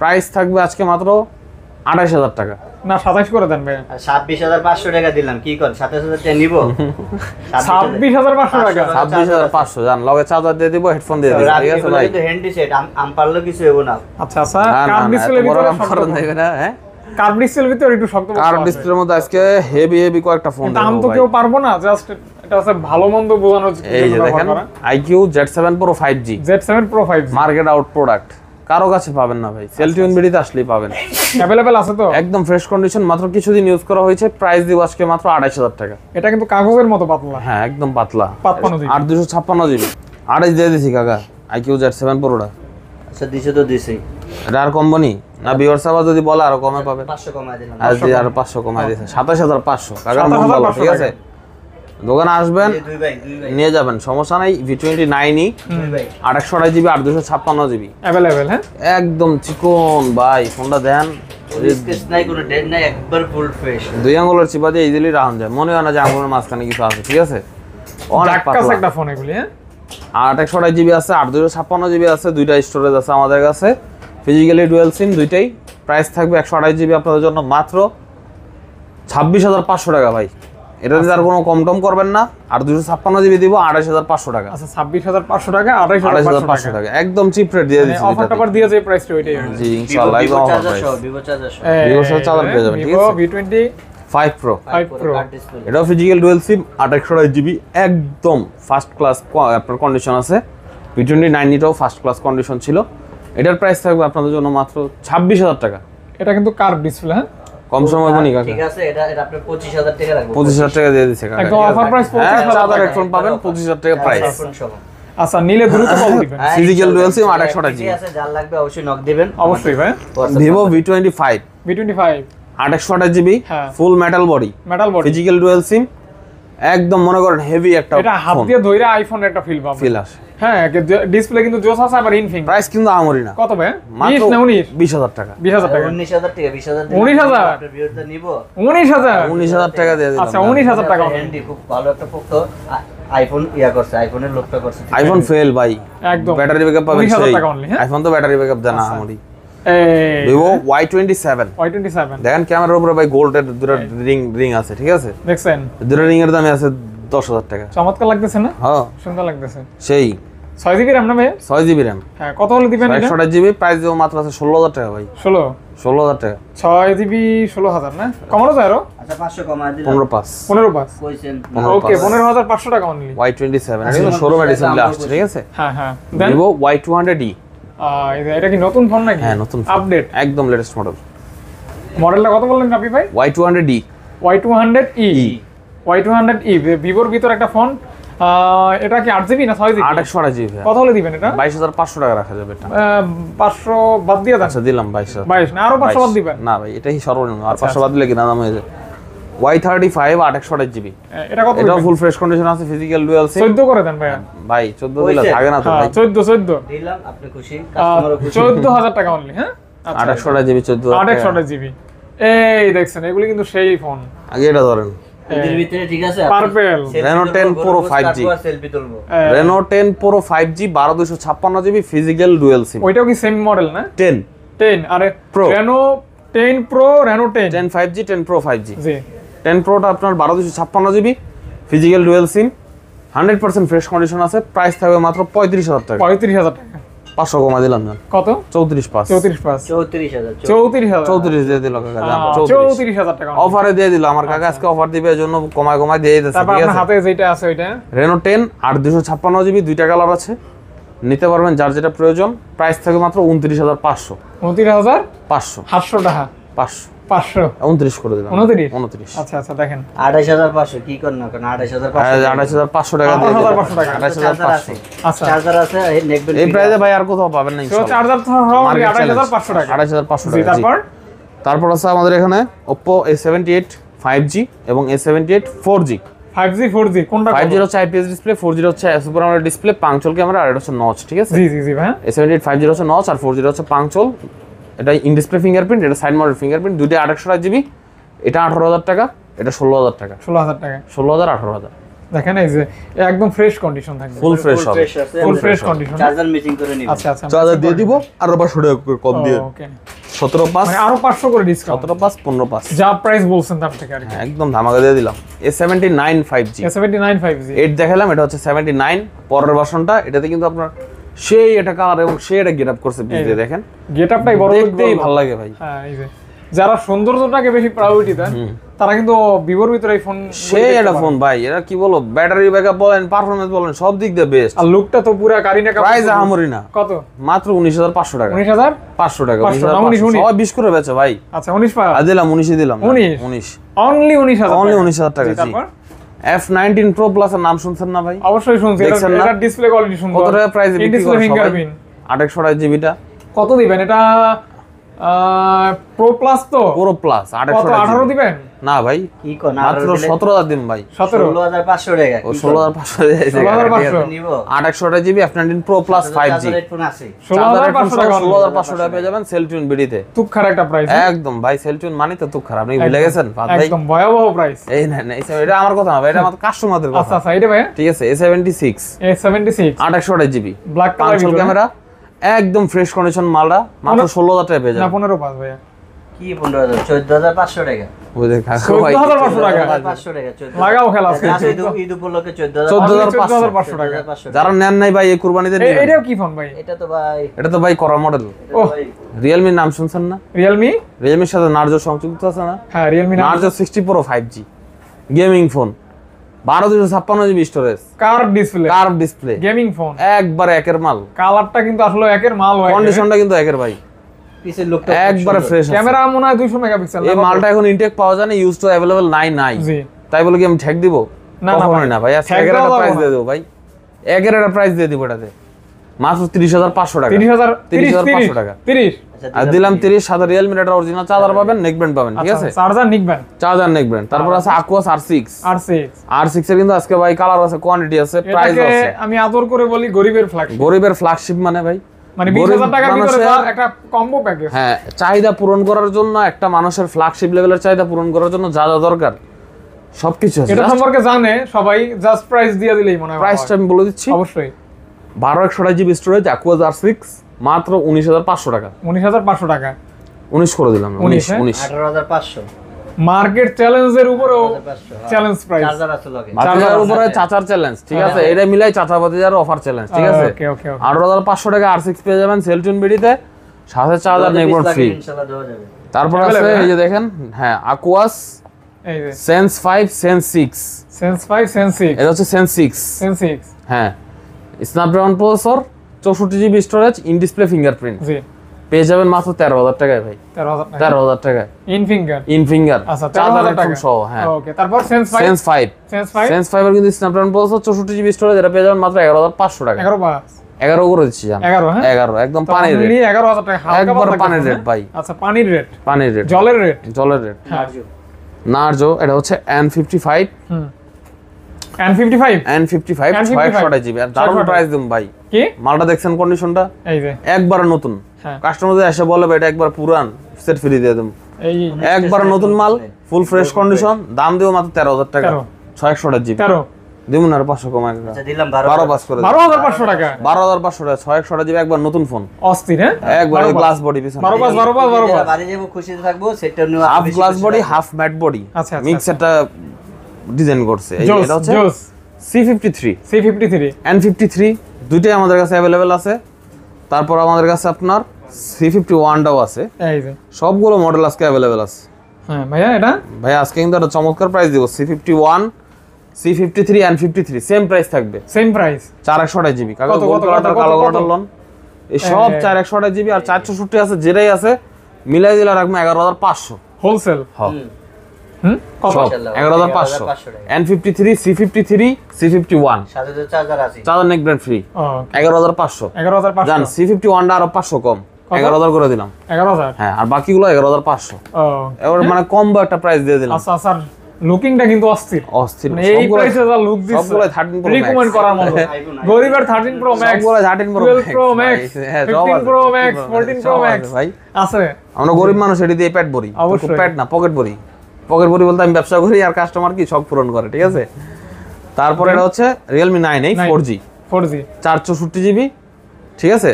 প্রাইস থাকবে আজকে মাত্র আঠাশ হাজার টাকা না সাতাশ করে দেন ছাব্বিশ হাজার পাঁচশো টাকা দিলাম কি করেন সাতাশ হাজার নিবো ছাব্বিশ হাজার পাঁচশো টাকা ছাব্বিশ হাজার পাঁচশো জান লগে চার্জার দিয়ে দিবো হেডফোন দিয়ে দিব ঠিক আছে ভাই আম পারলো কিছু না আচ্ছা আচ্ছা ডিসপ্লে না হ্যাঁ ডিসপ্লের ভিতরে একটু শক্ত কার্ভ ডিসপ্লের মধ্যে আজকে হেভি হেভি কয়েকটা ফোন দাম তো কেউ পারবো না জাস্ট এটা ভালো মন্দ বোঝানোর এই যে দেখেন iQOO Z seven market out product কারো কাছে পাবেন না ভাই সেলটিউন বিডিতে আচ্ছা, আচ্ছা। আসলেই পাবেন আছে তো একদম ফ্রেশ কন্ডিশন মাত্র কিছুদিন ইউজ করা হয়েছে প্রাইস দিব আজকে মাত্র হাজার টাকা এটা কিন্তু কাগজের মতো পাতলা হ্যাঁ একদম পাতলা দুশো ছাপ্পান্ন জিবি দিয়ে দিছি কাকা আইকিউ জেড সেভেন আচ্ছা দিছে তো দিছি এটা আর কোম্পানি না বিওর আবার যদি বলে আরো কমে পাবে কমায় আর পাঁচশো কমায় দিয়েছে 27500 কাকা ঠিক আছে দোকানে আসবেন নিয়ে যাবেন সমস্যা নাই ভি টোয়েন্টি নাইনই একশো আড়াই জিবি আট দুশো ছাপ্পান্ন জিবি হ্যাঁ? একদম চিকন ভাই ফোনটা দেন দুই আঙুলের চিপা দিয়ে ইজিলি যায় মনে হয় না যে আঙুলের মাঝখানে কিছু আছে ঠিক আছে অনেক পাতলা ফোন এগুলি হ্যাঁ আট একশো জিবি আছে আট দুশো ছাপ্পান্ন জিবি আছে দুইটা স্টোরেজ আছে আমাদের কাছে ফিজিক্যালি ডুয়েল সিম দুইটাই প্রাইস থাকবে একশো আড়াই জিবি আপনাদের জন্য মাত্র ছাব্বিশ হাজার পাঁচশো টাকা ভাই এটা আর আচ্ছা। কোনো কম টম করবেন না আর দুশো ছাপ্পান্ন জিবি দিব আড়াইশ হাজার পাঁচশো টাকা আচ্ছা ছাব্বিশ হাজার পাঁচশো টাকা আড়াইশ হাজার পাঁচশো টাকা একদম চিপ রেট দিয়ে দিচ্ছি অফার টপার দিয়ে যে ওইটাই জি ইনশাআল্লাহ ভিভো হ্যাঁ, চার্জার পেয়ে যাবেন ঠিক আছে ফাইভ প্রো এটা ফিজিক্যাল ডুয়েল সিম আঠাশশো জিবি একদম ফার্স্ট ক্লাস আপনার কন্ডিশন আছে ভি টোয়েন্টি নাইনটিটাও ফার্স্ট ক্লাস কন্ডিশন ছিল এটার প্রাইস থাকবে আপনাদের জন্য মাত্র ছাব্বিশ হাজার টাকা এটা কিন্তু কার্ভ ডিসপ্লে হ্যাঁ কম সময় বনি কাকা ঠিক আছে এটা এটা আপনি 25000 টাকা 25000 টাকা দিয়ে কাকা একদম অফার প্রাইস 25000 পাবেন 25000 টাকা প্রাইস আচ্ছা দ্রুত দিবেন ফিজিক্যাল ডুয়াল সিম ঠিক আছে লাগবে অবশ্যই নক দিবেন অবশ্যই V25 V25 GB full metal body metal body physical dual SIM একদম মনে করেন হেভি একটা এটা হাত দিয়ে ধইরা একটা ফিল পাবে ফিল আসে হ্যাঁ ডিসপ্লে কিন্তু জোস আছে আবার প্রাইস কিন্তু না কত ভাই 20 টাকা টাকা ভিউটা নিব টাকা দিয়ে দিলাম আচ্ছা টাকা হ্যান্ডি খুব ভালো একটা আইফোন ইয়া করছে আইফোনের লোকটা করছে আইফোন ফেল ভাই একদম ব্যাটারি ব্যাকআপ পাবে টাকা অনলি আইফোন হ্যাঁ? তো ব্যাটারি ব্যাকআপ দেনা আমরি ভিভো সেভেন সেভেন দেখেন ক্যামেরার উপরে ভাই গোল্ডের দুটো রিং রিং আছে ঠিক আছে দেখছেন দুটো রিং এর দামে আছে দশ হাজার টাকা চমৎকার লাগতেছে না হ্যাঁ সুন্দর লাগতেছে সেই ছয় জিবি র্যাম না ভাই ছয় জিবি র্যাম হ্যাঁ কত হলে দিবেন একশো জিবি প্রাইস দেবো মাত্র আছে ষোলো হাজার টাকা ভাই ষোলো ষোলো হাজার টাকা ছয় জিবি ষোলো হাজার না কমানো যায় আরো আচ্ছা পাঁচশো কমায় দিন পনেরো পাঁচ পনেরো পাঁচ ওকে পনেরো হাজার পাঁচশো টাকা অনলি ওয়াই টোয়েন্টি সেভেন এটা ষোলো আচ্ছা, ঠিক আছে হ্যাঁ হ্যাঁ ওয়াই টু হান্ড্রেড ই এটা কি নতুন ফোন নাকি হ্যাঁ নতুন আপডেট একদম লেটেস্ট মডেল মডেলটা কত বললেন আপনি ভাই Y two hundred E Y two hundred E Y two hundred E ভিভোর ভিতর একটা ফোন এটা কি আট জিবি না ছয় জিবি আট একশো আট জিবি হ্যাঁ। কত হলে দিবেন এটা বাইশ হাজার পাঁচশো টাকা রাখা যাবে এটা পাঁচশো বাদ দিয়ে আচ্ছা দিলাম বাইশ হাজার বাইশ না আরো পাঁচশো বাদ দিবেন না ভাই এটাই সর্বনিম্ন আর আচ্ছা, পাঁচশো বাদ আচ্ছা। দিলে কি না দাম হয়ে যায় ওয়াই থার্টি ফাইভ আট একশো আঠাশ জিবি এটা কত এটা ফুল ফ্রেশ কন্ডিশন আছে ফিজিক্যাল ডুয়াল সিম চোদ্দ করে দেন হ্যাঁ, ভাই ভাই চোদ্দ দিলে থাকে না তো হ্যাঁ, ভাই চোদ্দ চোদ্দ দিলাম আপনি খুশি চোদ্দ হাজার টাকা অনলি হ্যাঁ আচ্ছা, আট একশো আঠাশ জিবি চোদ্দ আট একশো আঠাশ জিবি এই দেখছেন এগুলি কিন্তু সেই ফোন আগে এটা ধরেন ফিজিক্যাল ডুয়েল সিম ওইটাও কি সেম মডেল না টেন টেন আরে pro Reno 10 pro Reno 10 10 5G 10 pro 5G G 10 প্রোটা আপনার 12256 GB physical dual SIM 100% fresh condition আছে প্রাইস থাকবে মাত্র 35000 টাকা 35000 টাকা পাঁচশো কমা দিলাম কত চৌত্রিশ পাঁচ চৌত্রিশ পাঁচ হাজার চৌত্রিশ চৌত্রিশ দিয়ে দিল কাকা চৌত্রিশ হাজার টাকা অফারে দিয়ে দিল আমার কাকা আজকে অফার দিবে এর জন্য কমায় কমায় দিয়ে দিতেছে ঠিক হাতে যেটা আছে ওইটা রেনো আর দুশো ছাপ্পান্ন জিবি দুইটা কালার আছে নিতে পারবেন যার যেটা প্রয়োজন প্রাইস থাকে মাত্র উনত্রিশ হাজার পাঁচশো উনত্রিশ হাজার পাঁচশো সাতশো টাকা পাঁচশো তারপর আছে আমাদের এখানে Oppo A seventy eight five G এবং A seventy eight four G five G four G কোনটা ফাইভ জিরো হচ্ছে আইপিএস ডিসপ্লে ফোর জিরো হচ্ছে সুপার ডিসপ্লে পাংচল ক্যামেরা আর হচ্ছে নচ ঠিক আছে জি A seventy eight five zero হচ্ছে নচ আর ফোর জিরো হচ্ছে পাংচল এটা ইনডিসপ্লে ফিঙ্গারপ্রিন্ট এটা সাইড মডেল ফিঙ্গারপ্রিন্ট দুটো আটশো আট জিবি এটা আঠারো হাজার টাকা এটা ষোলো হাজার টাকা ষোলো হাজার টাকা ষোলো হাজার আঠারো হাজার দেখেন এই যে একদম ফ্রেশ কন্ডিশন থাকবে ফুল ফ্রেশ হবে full fresh condition charger matching করে নিব আচ্ছা আচ্ছা চার্জার দিয়ে দিব আর 500 টাকা কম দিয়ে ওকে 17 পাস মানে আরো 500 করে ডিসকাউন্ট 17 পাস 15 পাস যা প্রাইস বলছেন তার থেকে আর কি হ্যাঁ, একদম ধামাকা দিয়ে দিলাম A79 5G A79 5G 8 দেখালাম এটা হচ্ছে 79 পরের ভার্সনটা এটাতে কিন্তু আপনার সেই এটা কালার এবং সে এটা গেট আপ করছে পিছে দেখেন গেট আপটাই বড় দেখতেই ভালো লাগে ভাই হ্যাঁ এই যে যারা সৌন্দর্যটাকে বেশি প্রায়োরিটি দেন তারা কিন্তু ভিভোর ভিতরে এই ফোন সে এটা ফোন ভাই এরা কি বলো ব্যাটারি ব্যাকআপ বলেন পারফরম্যান্স বলেন সব দিক দিয়ে বেস্ট আর লুকটা তো পুরো কারিনা কাপুর প্রাইস আমরি না কত মাত্র 19500 টাকা 19500 টাকা 19500 সবাই 20 করে বেচে ভাই আচ্ছা 19 পা দিলাম 19 দিলাম 19 19 অনলি 19000 অনলি 19000 টাকা জি তারপর F19 Pro Plus এর নাম শুনছেন না ভাই অবশ্যই শুনছি এটা ডিসপ্লে কোয়ালিটি সুন্দর কত টাকা প্রাইস ডিসপ্লে জিবিটা কত দিবেন এটা প্রো প্লাস তো প্রো প্লাস দিবেন না ভাই কি দিন ভাই জিবি আপনার প্রো প্লাস টাকা পেয়ে যাবেন সেলটিউন বিডিতে তুক্ষার একটা প্রাইস একদম ভাই সেলটিউন মানে তো তুক্ষার আপনি ভুলে গেছেন একদম ভয়াবহ প্রাইস এই না না এটা আমার কথা না ভাই এটা আমার কাস্টমারদের আচ্ছা, কথা আচ্ছা আচ্ছা এটা ভাই ঠিক আছে A76 A76 2800 GB black camera একদম ফ্রেশ কন্ডিশন মালটা মাত্র 16000 টাকা পেয়ে যাবে পনেরো পাঁচ ভাইয়া কি পাঁচশো টাকা যারা নেন নাই ভাই এই কি ফোন ভাই এটা তো ভাই এটা তো ভাই করা মডেল রিয়েলমি নাম শুনছেন না রিয়েলমি রিয়েলমির সাথে নার্জো সংযুক্ত আছে না হ্যাঁ Realme Narzo sixty pro five G gaming phone বারো ক্যামেরা মনে হয় 200 মেগাপিক্সেল মালটা এখন ইনটেক পাওয়া যায় না ইউজ তো अवेलेबल নাই নাই তাই বলে কি আমি ঠেক দিব না না ভাই একের একটা প্রাইস দিয়ে দেব ভাই একের একটা প্রাইস দিয়ে দিব এটাতে মাত্র 30500 টাকা টাকা আচ্ছা, আর দিলাম 30 সাদা রিয়েল মিটার অরিজিনাল চার্জার পাবেন নেক ব্যান্ড পাবেন ঠিক আছে চার্জার আচ্ছা, নেক আচ্ছা, ব্যান্ড চার্জার নেক ব্যান্ড তারপর আছে আকোয়াস আর6 আর6 আর6 এর কিন্তু আজকে ভাই কালার আছে কোয়ান্টিটি আছে প্রাইস আছে আমি আদর করে বলি গরিবের ফ্ল্যাগশিপ গরিবের ফ্ল্যাগশিপ মানে ভাই মানে হ্যাঁ, চাহিদা পূরণ করার জন্য একটা মানুষের ফ্ল্যাগশিপ লেভেলের চাহিদা পূরণ করার জন্য যা যা দরকার সবকিছু আছে সম্পর্কে জানে সবাই জাস্ট প্রাইস দিয়ে দিলেই মনে হয় প্রাইসটা আমি বলে দিচ্ছি অবশ্যই বারো একশো GB storage Aquos R six মাত্র উনিশ হাজার পাঁচশো টাকা উনিশ হাজার পাঁচশো টাকা উনিশ করে দিলাম হ্যাঁ? উনিশ উনিশ আঠারো হাজার পাঁচশো মার্কেট চ্যালেঞ্জের উপরেও চ্যালেঞ্জ প্রাইস চার্জার উপরে হ্যাঁ, হ্যাঁ। চাচার চ্যালেঞ্জ ঠিক আছে এটা মিলাই চাচা অফার চ্যালেঞ্জ ঠিক আছে আঠারো হাজার পাঁচশো টাকা আর সিক্স পেয়ে যাবেন সেলটুন বিডিতে সাথে ফ্রি তারপর আছে এই যে দেখেন হ্যাঁ Aquos sense five sense six sense five sense six এটা হচ্ছে সেন্স সিক্স সেন্স সিক্স হ্যাঁ স্ন্যাপড্রাগন প্রসেসর চৌষট্টি GB storage in display fingerprint পেয়ে যাবেন মাত্র তেরো হাজার টাকায় ভাই তেরো হাজার টাকায় ইন ফিঙ্গার ইন ফিঙ্গার হাজার টাকা সহ হ্যাঁ তারপর sense sense five sense five কিন্তু স্ন্যাপড্রাগন প্রসেসর চৌষট্টি জিবি স্টোরেজ এটা পেয়ে যাবেন মাত্র এগারো হাজার পাঁচশো টাকা এগারো এগারো করে দিচ্ছি এগারো হ্যাঁ? এগারো একদম পানির রেট এগারো হাজার টাকা একবার পানির রেট হ্যাঁ? ভাই আচ্ছা পানির রেট পানির রেট জলের রেট জলের হ্যাঁ। রেট নার্জো এটা হচ্ছে N fifty five N55 N55 600 GB আর দারুণ প্রাইস দিম ভাই কি মালটা দেখছেন কন্ডিশনটা এই যে একবার নতুন কাস্টমারদের হ্যাঁ। এসে বলে এটা একবার পুরান সেট ফ্রি দিয়ে দেব আচ্ছা, একবার নতুন মাল ফুল ফ্রেশ কন্ডিশন দাম দিও মাত্র 13000 টাকা 600 জিবি 13 দিমুন আর 500 কমায় আচ্ছা দিলাম 12 পাস করে 12500 টাকা 12500 টাকা 600 টাকা একবার নতুন ফোন অস্থির হ্যাঁ একবার গ্লাস বডি পিছনে 12 পাস 12 পাস 12 পাস বাড়ি যাব খুশিতে থাকবো সেটটা নিয়ে half glass body half matte body আচ্ছা মিক্সারটা আচ্ছা, ডিজাইন করছে দুইটাই আমাদের কাছে অ্যাভেলেবেল আছে তারপর আমাদের কাছে আপনার সি ফিফটি ওয়ানটাও আছে সবগুলো মডেল আজকে অ্যাভেলেবেল আছে হ্যাঁ, চমৎকার প্রাইস দিব C fifty one C fifty three fifty three same price থাকবে সেম প্রাইস চার জিবি এই সব চার জিবি আর চারশো আছে আছে মিলাই দিলে এগারো হাজার পাঁচশো হোলসেল হ্যাঁ। হ্যাঁ, মানে কম একটা প্রাইস দিয়ে দিলাম লুকিংটা আচ্ছা, আচ্ছা, কিন্তু অস্থির অস্থির মানে এই প্রাইসে যা লুক দিছে 13 প্রো রিকমেন্ড করার হ্যাঁ, গরিবের 13 pro max 13 pro max 12 pro max 15 pro max 14 pro max ভাই আছে আমরা গরিব মানুষ এটি দিয়ে প্যাড ভরি প্যাড না পকেট ভরি পকেট পরি বলতে আমি ব্যবসা করি আর কাস্টমার কি শখ পূরণ করে ঠিক আছে তারপরে এটা হচ্ছে রিয়েলমি নাইন এই four G four G GB ঠিক আছে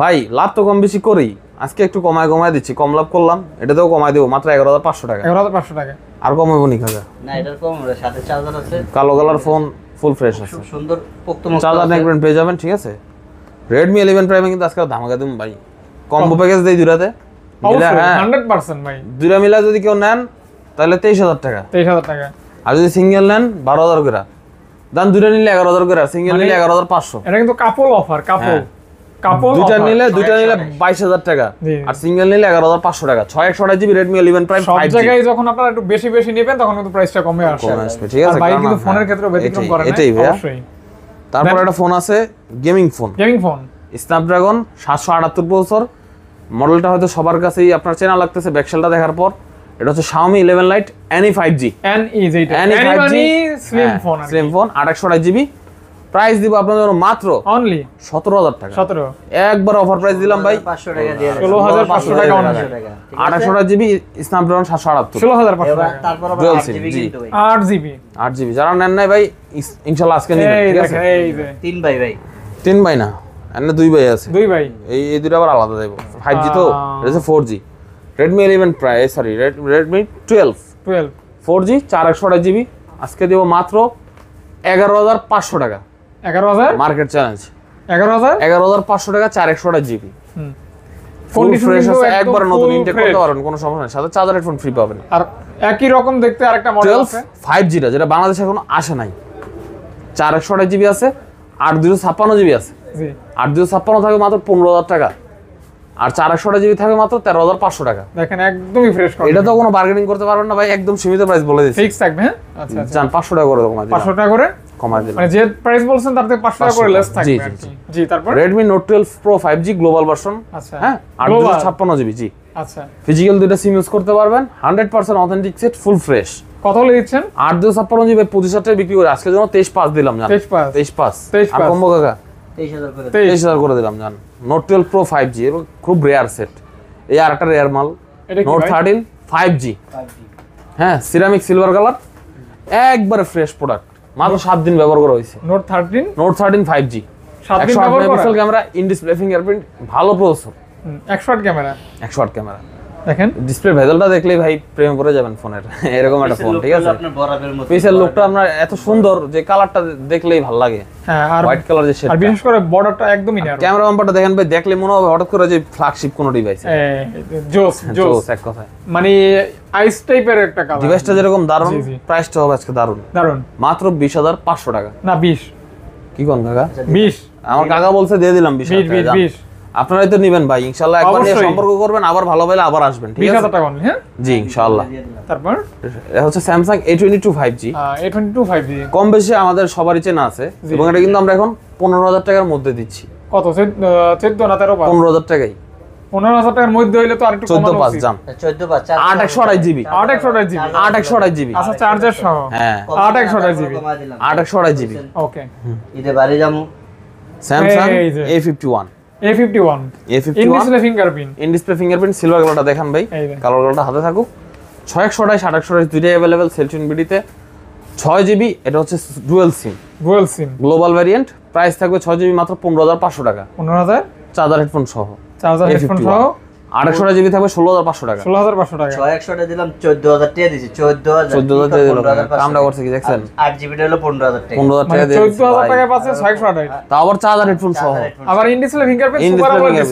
ভাই লাভ তো কম বেশি করি আজকে একটু কমায় কমায় দিচ্ছি কম লাভ করলাম এটা এটাতেও কমায় দেবো মাত্র এগারো হাজার পাঁচশো টাকা এগারো পাঁচশো টাকা আর কমাবো নি খাজা না এটার কম সাথে চার্জার আছে কালো কালার ফোন ফুল ফ্রেশ আছে সুন্দর চার্জার নেকবেন পেয়ে যাবেন ঠিক আছে রেডমি ইলেভেন প্রাইমে কিন্তু আজকে ধামাকা দেবেন ভাই কম্বো প্যাকেজ দেই দুরাতে হ্যাঁ হান্ড্রেড পার্সেন্ট ভাই দুরা মিলা যদি কেউ নেন তাহলে তেইশ হাজার টাকা তেইশ হাজার টাকা আর যদি সিঙ্গেল নেন বারো হাজার করে দাম দুটো নিলে এগারো হাজার করে সিঙ্গেল মানে নিলে এগারো হাজার পাঁচশো এটা কিন্তু কাপড় অফার কাপড় নিলে নিলে বাইশ হাজার টাকা আর সিঙ্গেল নিলে এগারো হাজার পাঁচশো টাকা ছয় একশো জিবি রেডমি ইলেভেন প্রাইম সব জায়গায় যখন আপনারা একটু বেশি বেশি নেবেন তখন কিন্তু প্রাইসটা কমে আসবে ঠিক আছে কিন্তু ফোনের ক্ষেত্রে ব্যতিক্রম করে এটাই তারপর একটা ফোন আছে gaming phone gaming phone Snapdragon সাতশো আটাত্তর বছর মডেলটা হয়তো সবার কাছেই আপনার চেনা লাগতেছে ব্যাকসেলটা দেখার পর এটা হচ্ছে Xiaomi 11 Lite Any 5G NE যেটা NE 5G slim phone slim phone 828 GB price দিব আপনাদের মাত্র অনলি 17000 টাকা 17 একবার অফার প্রাইস দিলাম ভাই 500 টাকা দিয়ে 16500 টাকা অনলি টাকা জিবি স্ন্যাপড্রাগন 778 16500 টাকা তারপর আবার 8 জিবি কিন্তু ভাই 8 জিবি 8 জিবি যারা নেন নাই ভাই ইনশাআল্লাহ আজকে নিবেন ঠিক আছে এই তিন ভাই ভাই তিন ভাই না এমনি দুই ভাই আছে দুই ভাই এই এই দুটো আবার আলাদা দেব 5G তো এটা হচ্ছে 4G রেডমি ইলেভেন প্রায় sorry Redmi twelve twelve four G চার একশো জিবি আজকে দেবো মাত্র এগারো হাজার পাঁচশো টাকা এগারো হাজার মার্কেট চ্যালেঞ্জ এগারো হাজার এগারো হাজার পাঁচশো টাকা চার একশো জিবি ফোন ফ্রেশ আছে একবার নতুন ইনটেক করতে পারেন কোনো সমস্যা নাই সাথে চার্জার হেডফোন ফ্রি পাবেন আর একই রকম দেখতে আরেকটা মডেল আছে 5G টা যেটা বাংলাদেশে এখনো আসে নাই 428 জিবি আছে 8 জিবি আছে জি 8 জিবি থাকবে মাত্র 15000 টাকা আর চারশোটা জিবি থাকবে মাত্র তেরো হাজার পাঁচশো টাকা দেখেন একদমই ফ্রেশ এটা তো কোনো বার্গেনিং করতে পারবেন না ভাই একদম সীমিত প্রাইস বলে দিচ্ছি ফিক্স থাকবে হ্যাঁ আচ্ছা জান আচ্ছা। পাঁচশো টাকা করে কমাই পাঁচশো টাকা করে কমাই মানে যে প্রাইস বলছেন তার থেকে পাঁচশো টাকা করে লেস থাকবে জি জি তারপর গ্লোবাল ভার্সন আচ্ছা হ্যাঁ আট ছাপ্পান্ন জিবি জি আচ্ছা ফিজিক্যাল দুইটা সিম ইউজ করতে পারবেন hundred percent authentic set full fresh কত হলে দিচ্ছেন আট দুশো ছাপ্পান্ন জিবি পঁচিশ হাজার বিক্রি করে আজকের জন্য তেইশ পাঁচ দিলাম তেইশ পাঁচ তেইশ পাঁচ তেইশ পাঁচ কম্বো কাকা 23000 করে দিলাম জান নোট 12 প্রো 5G জি এবং খুব রেয়ার সেট এই আর একটা রেয়ার মাল নোট 13 5G 5G হ্যাঁ সিরামিক সিলভার কালার একবার ফ্রেশ প্রোডাক্ট মাত্র 7 দিন ব্যবহার করা হয়েছে নোট 13 নোট 13 5G 7 দিন ব্যবহার করা ক্যামেরা ইন ডিসপ্লে ফিঙ্গারপ্রিন্ট ভালো প্রসেসর 100 ক্যামেরা 100 ক্যামেরা দেখেন ডিসপ্লে ভেজলটা দেখলেই ভাই প্রেমে পড়ে যাবেন ফোনের এরকম একটা ফোন ঠিক আছে পিসের লুকটা আপনার এত সুন্দর যে কালারটা দেখলেই ভালো লাগে হ্যাঁ হোয়াইট কালার যে আর বিশেষ করে বর্ডারটা একদমই না ক্যামেরা বাম্পারটা দেখেন ভাই দেখলে মনে হবে হঠাৎ করে যে ফ্ল্যাগশিপ কোন ডিভাইস জোস জোস এক কথায় মানে আইস টাইপের একটা কালার ডিভাইসটা যেরকম দারুন প্রাইসটা হবে আজকে দারুন দারুন মাত্র 20500 টাকা না 20 কি কোন কাকা 20 আমার কাকা বলছে দিয়ে দিলাম 20 20 20 আপনারাই তো নেবেন ভাই ইনশাআল্লাহ একবার নিয়ে সম্পর্ক করবেন আবার ভালো পাইলে আবার আসবেন ঠিক আছে 20000 টাকা অনলি হ্যাঁ জি ইনশাআল্লাহ তারপর এটা হচ্ছে Samsung A22 5G A22 5G কম বেশি আমাদের সবারই চেনা আছে এবং এটা কিন্তু আমরা এখন 15000 টাকার মধ্যে দিচ্ছি কত 14 না 13 15000 টাকাই পনেরো হাজার টাকার মধ্যে হইলে তো আরেকটু চোদ্দ পাঁচ দাম হ্যাঁ, চোদ্দ পাঁচ আট একশো আড়াই জিবি আট একশো আড়াই জিবি আট একশো আড়াই জিবি আচ্ছা চার্জার সহ হ্যাঁ আট একশো আড়াই জিবি আট একশো আড়াই জিবি ওকে ঈদে বাড়ি যাবো Samsung A fifty one A51 A51 in display fingerprint in display fingerprint silver কালারটা দুইটাই अवेलेबल সেলচুন বিডিতে 6 জিবি এটা হচ্ছে dual SIM SIM global variant price থাকবে 6 জিবি মাত্র 15500 টাকা 15000 চার্জার হেডফোন সহ চার্জার হেডফোন সহ জিবি থাকবে টাকা টাকা দিলাম টাকা দিয়েছি টাকা আমরা করছি কি দেখছেন হলো টাকা মানে টাকা আবার হেডফোন সহ আবার ফিঙ্গারপ্রিন্ট সুপার যায়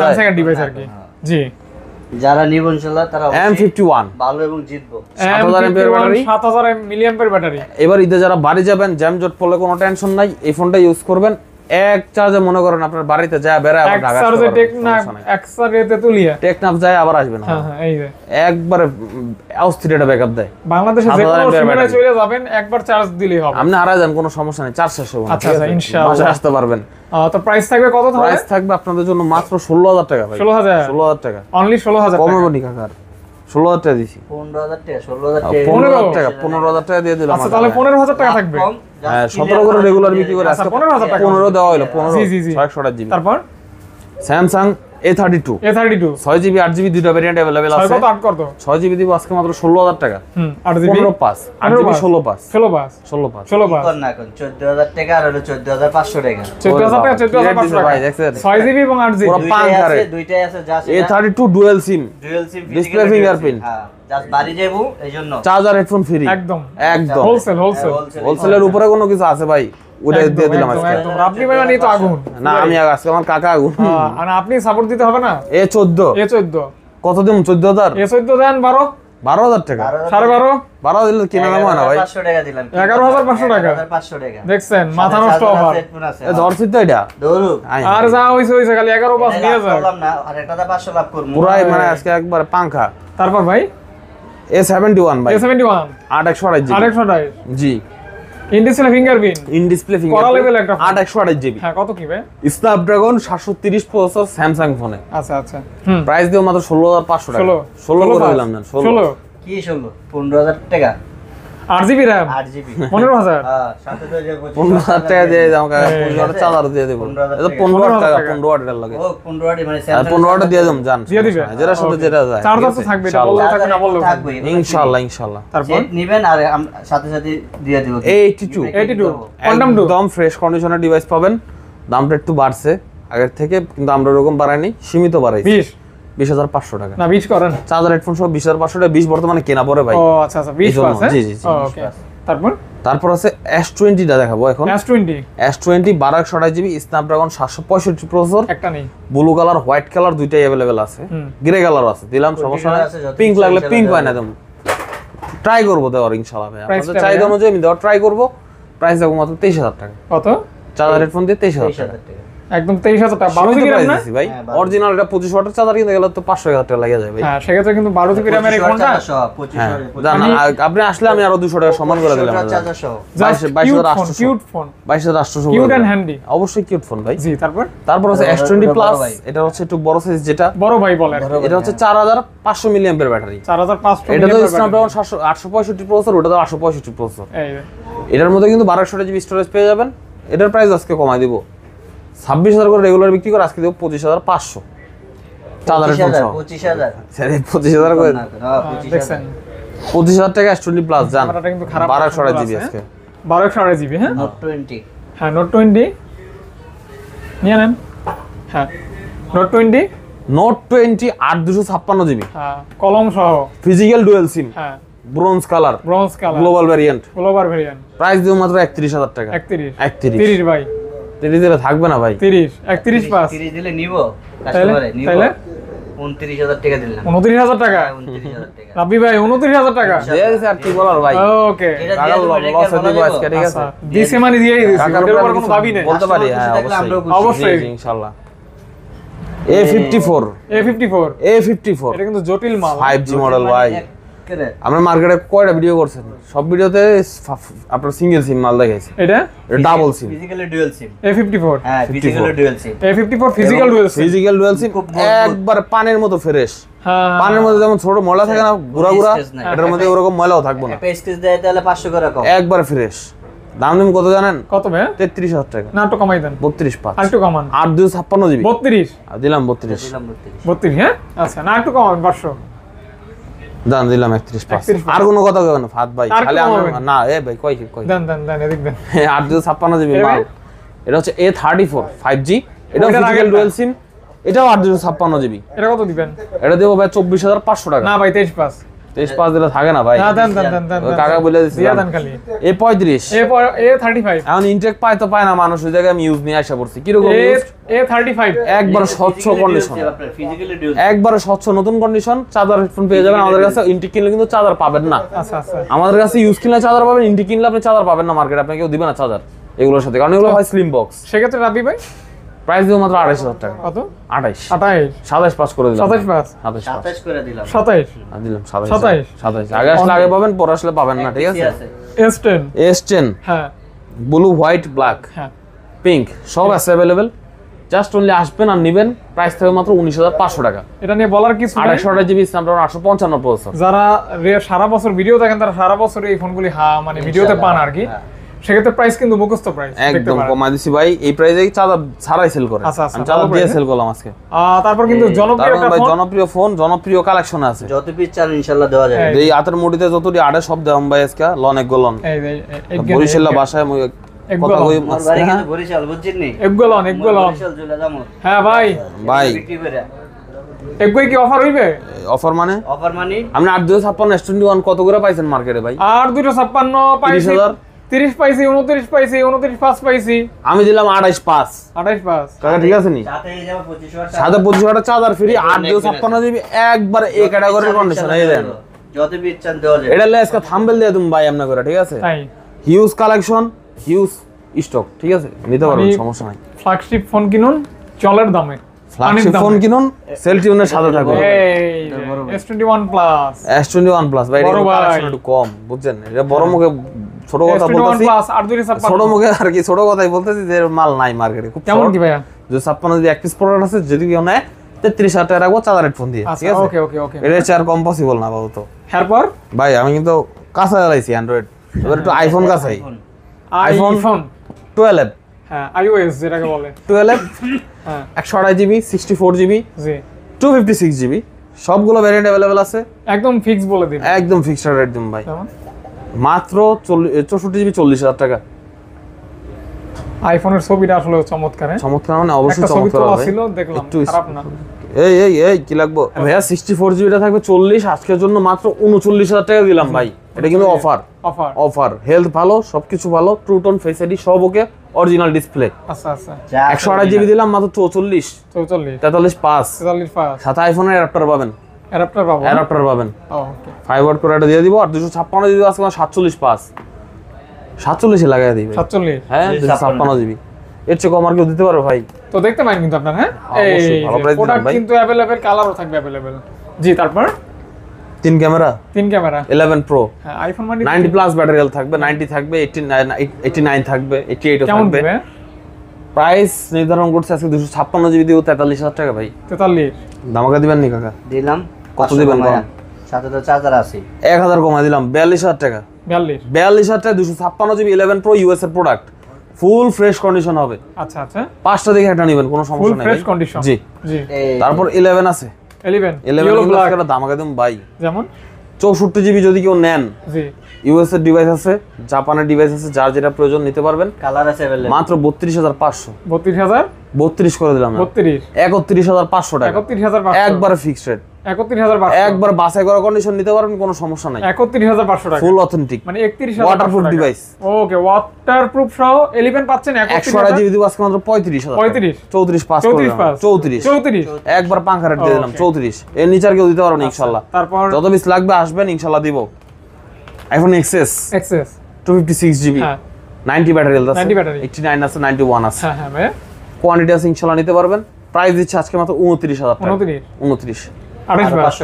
স্যামসাং ডিভাইস আর কি হ্যাঁ, হ্যাঁ, জি হ্যাঁ। যারা নিবেন ইনশাআল্লাহ তারা M51 ভালো এবং জিতবো 7000 ব্যাটারি 7000 ব্যাটারি এবার ঈদে যারা বাড়ি যাবেন জ্যাম জট পড়লে কোনো টেনশন নাই এই ফোনটা ইউজ করবেন এক চার্জে মনে করেন আপনার বাড়িতে যায় বেড়ায় আবার ঢাকা চার্জে টেকনাফ এক চার্জে তুলিয়া টেকনাফ যায় আবার আসবে না হ্যাঁ, হ্যাঁ, এই যে একবারে অস্থির এটা ব্যাকআপ দেয় বাংলাদেশে যে কোনো সময় চলে যাবেন একবার চার্জ দিলেই হবে আপনি হারায় যান কোনো সমস্যা নেই চার্জ শেষ হবে আচ্ছা, আচ্ছা ইনশাআল্লাহ মাসে আসতে পারবেন তো প্রাইস থাকবে কত থাকবে প্রাইস থাকবে আপনাদের জন্য মাত্র 16000 টাকা ভাই 16000 16000 টাকা অনলি 16000 কমে নি কাকার ষোলো হাজার টাকা দিছি পনেরো হাজার টাকা পনেরো হাজার টাকা দিয়ে দিলাম আচ্ছা, তাহলে পনেরো হাজার টাকা থাকবে হ্যাঁ সতেরো করে রেগুলার বিক্রি করে আচ্ছা, পনেরো হাজার টাকা পনেরো দেওয়া হলো পনেরো ছয়শো টাকা দিবি তারপর স্যামসাং ভেরিয়েন্ট টাকা কোন চার্জার হেডফোন ফ্রি একদম একদম হোলসেল হোলসেল হোলসেলের উপরে কোনো কিছু আছে ভাই এগারো পাঁচ মানে আজকে একবার পাঙ্খা তারপর ভাই এ সেভেন্টি ওয়ান ভাই এ ওয়ান আট একশো G in display fingerprint in display finger কত কি ভাই স্ন্যাপড্রাগন 730 প্রসেসর স্যামসাং ফোনে আচ্ছা আচ্ছা প্রাইস দিও মাত্র 16500 টাকা 16 16 করে দিলাম টাকা ফ্রেশ ডিভাইস মানে পাবেন দামটা একটু বাড়ছে আগের থেকে কিন্তু আমরা ওরকম বাড়াইনি সীমিত বাড়াইছি বিশ টাকা ব্লু কালার হোয়াইট কালার দুইটাই অ্যাভেলেবেল আছে গ্রে কালার আছে দিলাম সমস্যা ট্রাই করবো দেওয়ার ইনশাল্লাহ ভাই আপনাদের অনুযায়ী আমি ট্রাই করবো প্রাইস দেবো মাত্র তেইশ হাজার টাকা কত চার্জার হেডফোন দিয়ে তেইশ হাজার টাকা একদম তেইশ হাজার টাকা হ্যাঁ, পঁচিশ গেলে তো পাঁচশো টাকা হ্যাঁ, হ্যাঁ, আপনি আসলে আমি আরো দুশো টাকা করে দিলাম অবশ্যই কিউট ফোন ভাই তারপর হচ্ছে এটা হচ্ছে একটু বড় সাইজ যেটা বড় ভাই বলে এটা হচ্ছে চার হাজার পাঁচশো মিলিয়ামের ব্যাটারি চার হাজার আটশো পঁয়ষট্টি ওটা তো আটশো পঁয়ষট্টি প্রসেসর এটার মধ্যে কিন্তু বারোশো জিবি স্টোরেজ পেয়ে যাবেন এটার প্রাইস আজকে কমাই দিবো ছাব্বিশ হাজার করে রেগুলার বিক্রি করে আজকে দেবো পঁচিশ হাজার পাঁচশো পঁচিশ হাজার পঁচিশ হাজার টাকা জিবি হ্যাঁ নোট টোয়েন্টি হ্যাঁ নোট টোয়েন্টি নোট টোয়েন্টি আট দুশো ছাপ্পান্ন জিবি হ্যাঁ, কলম সহ physical dual SIM bronze colour bronze global মাত্র একত্রিশ হাজার টাকা একত্রিশ একত্রিশ ভাই 30 দিলে থাকবে না ভাই 30 31 পাস 30 দিলে নিব কাস্টমারে নিব তাহলে 29000 টাকা দিলাম 29000 টাকা 29000 হ্যাঁ, টাকা ভাই 29000 টাকা আর কি বলার ভাই ওকে লস দিব আজকে ঠিক আছে দিছে মানে দিয়েই দিছি এর উপর কোনো দাবি নেই বলতে পারি হ্যাঁ অবশ্যই অবশ্যই ইনশাআল্লাহ A54 A54 A54 এটা কিন্তু জটিল মাল 5G মডেল ভাই আমরা মার্কেটে কয়টা ভিডিও করছেন সব ভিডিওতে আপনার সিঙ্গেল সিম মাল দেখাইছে এটা double SIM physically dual SIM A54 হ্যাঁ physically dual SIM A54 physical dual SIM একবার পানের মতো ফ্রেশ হ্যাঁ, হ্যাঁ, হ্যাঁ। পানের মধ্যে যেমন ছোট ময়লা থাকে না গুড়া গুড়া এটার মধ্যে ওরকম ময়লাও থাকবে না পেস্টিস দেয় তাহলে 500 করে কম একবার ফ্রেশ দাম কত জানেন কত ভাই 33 হাজার টাকা না একটু কমাই দেন 32 পাঁচ একটু কমান 8 2 56 32 দিলাম 32 দিলাম 32 হ্যাঁ আচ্ছা না একটু কমান 500 দান দিলাম 31 পাস আর কোনো কথা কেন ফাত ভাই তাহলে না এ ভাই কই কই দান দান দান এদিক দান 8256 জিবি মাল এটা হচ্ছে A34 5G এটা ফিজিক্যাল ডুয়াল সিম এটাও ছাপ্পান্ন জিবি এটা কত দিবেন এটা দেবো ভাই চব্বিশ হাজার পাঁচশো টাকা না ভাই তেইশ পাস দিলে থাকে না ভাই কাকা বলে এ এ এখন ইনটেক পায় তো পায় না মানুষ ওই জায়গায় আমি ইউজ নিয়ে আসা পড়ছি এ একবার স্বচ্ছ কন্ডিশন একবার স্বচ্ছ নতুন কন্ডিশন চার্জার হেডফোন পেয়ে যাবেন আমাদের কাছে ইনটেক কিনলে কিন্তু চার্জার পাবেন না আচ্ছা, আচ্ছা। আমাদের কাছে ইউজ কিনলে চার্জার পাবেন ইনটেক কিনলে আপনি চার্জার পাবেন না মার্কেটে আপনাকে কেউ দিবে না চার্জার এগুলোর সাথে কারণ এগুলো হয় স্লিম বক্স সেক্ষেত্রে রাবি ভাই প্রাইস মাত্র আড়াইশ হাজার টাকা কত সাতাইশ পাস করে দিলাম সাতাইশ পাস সাতাইশ করে দিলাম সাতাইশ দিলাম সাতাইশ সাতাইশ সাতাইশ আগে আসলে আগে পাবেন পরে আসলে পাবেন না ঠিক আছে এস টেন এস টেন হ্যাঁ ব্লু হোয়াইট ব্ল্যাক হ্যাঁ পিঙ্ক সব আছে অ্যাভেলেবেল জাস্ট অনলি আসবেন আর নেবেন প্রাইস থাকবে মাত্র উনিশ হাজার পাঁচশো টাকা এটা নিয়ে বলার কিছু আড়াইশো আড়াই জিবি স্ন্যাপড্রাগন আটশো পঞ্চান্ন প্রসেসর যারা সারা বছর ভিডিও দেখেন তারা সারা বছর এই ফোনগুলি হা মানে ভিডিওতে পান আর কি হ্যাঁ। সেক্ষেত্রে প্রাইস কিন্তু মুখস্থ প্রাইস একদম কমা দিছি ভাই এই প্রাইসে চাদা ছাড়াই সেল করে আচ্ছা, আচ্ছা, আমি চাদা দিয়ে সেল করলাম আজকে তারপর কিন্তু জনপ্রিয় মানে একটা জনপ্রিয় ফোন জনপ্রিয় কালেকশন আছে যত পিস চাল ইনশাআল্লাহ দেওয়া যাবে এই আতর মুড়িতে যতটি আড়ে সব দেওয়াম ভাই আজকে লন এক গোলন বরিশাল্লা ভাষায় কথা কই হ্যাঁ? বরিশাল বুঝছিস নি এক গোলন এক গোলন হ্যাঁ ভাই ভাই একগুই কি অফার হইবে মানে? মানে? কত করে পাইছেন মার্কেটে ভাই আট ছাপ্পান্ন পাইছি হাজার তিরিশ পাইছি উনত্রিশ পাইছি উনত্রিশ পাঁচ পাইছি আমি দিলাম আঠাইশ পাঁচ আঠাইশ পাঁচ ঠিক আছে নি সাথে পঁচিশ হাজার ফ্রি আট দিও ছাপ্পান্ন দিবি একবার এ ক্যাটাগরির কন্ডিশন এটা লেসকা থাম্বেল দিয়ে তুমি ভাই করে ঠিক আছে হিউজ কালেকশন হিউজ স্টক ঠিক আছে নিতে পারবেন সমস্যা নাই ফ্ল্যাগশিপ ফোন কিনুন চলের দামে কিনুন প্লাস একটু কম বুঝছেন বড় মুখে ছোট কথা বলতেছি ছোট মুখে আর কি ছোট কথাই বলতেছি যে মাল নাই মার্কেটে খুব কেমন কি ভাইয়া ছাপ্পান্ন যদি এক পিস প্রোডাক্ট আছে যদি কেউ নেয় তেত্রিশ হাজার টাকা রাখবো ফোন দিয়ে আচ্ছা, ঠিক আছে ওকে ওকে ওকে এটা হচ্ছে আর কম পসিবল না ভাই আমি কিন্তু কাঁচা চালাইছি অ্যান্ড্রয়েড এবার একটু আইফোন কাছাই আইফোন টুয়েলভ টুয়েলভ একশো GB sixty four GB two fifty six GB আছে একদম ফিক্স বলে দিন একদম ফিক্সড রেট দিন ভাই মাত্র চৌষট্টি জিবি চল্লিশ হাজার টাকা আইফোনের ছবিটা আসলে চমৎকার হ্যাঁ? চমৎকার মানে অবশ্যই চমৎকার ছিল দেখলাম খারাপ না এই এই এই কি লাগবো হ্যাঁ, ভাইয়া সিক্সটি ফোর জিবিটা থাকবে চল্লিশ আজকের জন্য মাত্র উনচল্লিশ হাজার টাকা দিলাম ভাই এটা কিন্তু অফার অফার অফার হেলথ ভালো সবকিছু ভালো ট্রুটন ফেস আইডি সব ওকে অরিজিনাল ডিসপ্লে আচ্ছা আচ্ছা একশো আড়াই জিবি দিলাম মাত্র চৌচল্লিশ চৌচল্লিশ তেতাল্লিশ পাঁচ তেতাল্লিশ পাঁচ সাথে আইফোনের অ্যাডাপ্টার পাবেন অ্যাডাপ্টার পাবো অ্যাডাপ্টার পাবেন ওকে 5 ওয়াট করে এটা দিয়ে দিব আর 256 জিবি আছে 47 পাস 47 এ লাগায় দিবেন 47 হ্যাঁ 256 জিবি এর চেয়ে কম আর কেউ দিতে পারো ভাই তো দেখতে পারেন কিন্তু আপনারা হ্যাঁ এই প্রোডাক্ট কিন্তু अवेलेबल কালারও থাকবে अवेलेबल জি তারপর তিন ক্যামেরা তিন ক্যামেরা 11 প্রো হ্যাঁ আইফোন মানে 90 প্লাস ব্যাটারি থাকবে 90 থাকবে 89 থাকবে 88 থাকবে প্রাইস নির্ধারণ করছে আজকে 256 জিবি দিও 43000 টাকা ভাই 43 ধামাকা দিবেন নি কাকা দিলাম কত দিবেন আছে 1000 কমা দিলাম 42000 টাকা 42 42000 টাকা 256 জিবি 11 প্রো ইউএস এর প্রোডাক্ট ফুল ফ্রেশ কন্ডিশন হবে আচ্ছা আচ্ছা পাঁচটা একটা নেবেন কোনো সমস্যা ফ্রেশ কন্ডিশন জি জি তারপর 11 আছে 11 11 এর দাম একদম ভাই যেমন 64 জিবি যদি কেউ নেন জি ইউএস এর ডিভাইস আছে জাপানের ডিভাইস আছে যার যেটা প্রয়োজন নিতে পারবেন কালার আছে अवेलेबल মাত্র 32500 32000 32 করে দিলাম 32 31500 টাকা 31500 একবারে ফিক্সড রেট একবার করা কন্ডিশন নিতে পারবেন কোনো সমস্যা নাই 31500 টাকা ফুল অথেন্টিক মানে 31000 ওয়াটারপ্রুফ ডিভাইস ওকে ওয়াটারপ্রুফ সহ পাচ্ছেন 100 জিবি দিব মাত্র 35000 35 34 পাস 34 34 একবার দিয়ে দিলাম 34 এর নিচে আর কেউ দিতে পারবে না আচ্ছা, ইনশাআল্লাহ তারপর যত বিস লাগবে আসবেন ইনশাআল্লাহ দিব আইফোন 256 জিবি হ্যাঁ 90 ব্যাটারি আছে 90 ব্যাটারি 89 আছে 91 আছে হ্যাঁ হ্যাঁ ভাই কোয়ান্টিটি আছে ইনশাআল্লাহ নিতে পারবেন প্রাইস দিচ্ছে আজকে মাত্র 29000 টাকা 29 29 আঠাশ পাস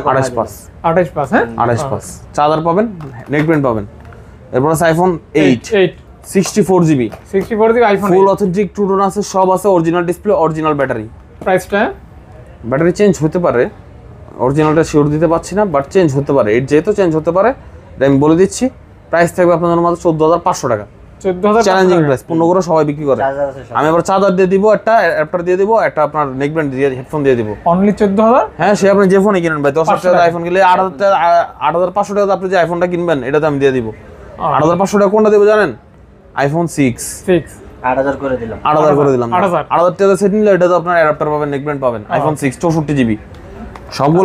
আঠাশ পাস হ্যাঁ, হ্যাঁ। চার্জার পাবেন পাবেন এরপর আছে iPhone eight eight sixty four GB sixty four iPhone আছে সব আছে অরিজিনাল ডিসপ্লে ব্যাটারি প্রাইসটা ব্যাটারি চেঞ্জ হতে পারে অরিজিনালটা শিওর দিতে পারছি না বাট চেঞ্জ হতে পারে যেহেতু চেঞ্জ হতে পারে আমি বলে দিচ্ছি প্রাইস থাকবে আপনাদের মাত্র চোদ্দ হাজার পাঁচশো টাকা চ্যালেঞ্জিং সবাই বিক্রি করে আমি আবার চার্জার দিয়ে দিব একটা দিয়ে দিব একটা দিয়ে হেডফোন দিয়ে দিব হ্যাঁ, যে কিনেন ভাই দশ হাজার টাকা আইফোন আট হাজার পাঁচশো টাকা আপনি কিনবেন এটা আমি জানেন আইফোন সিক্স করে আট হাজার করে দিলাম আট সেট এটা তো আপনার পাবেন পাবেন আইফোন সিক্স জিবি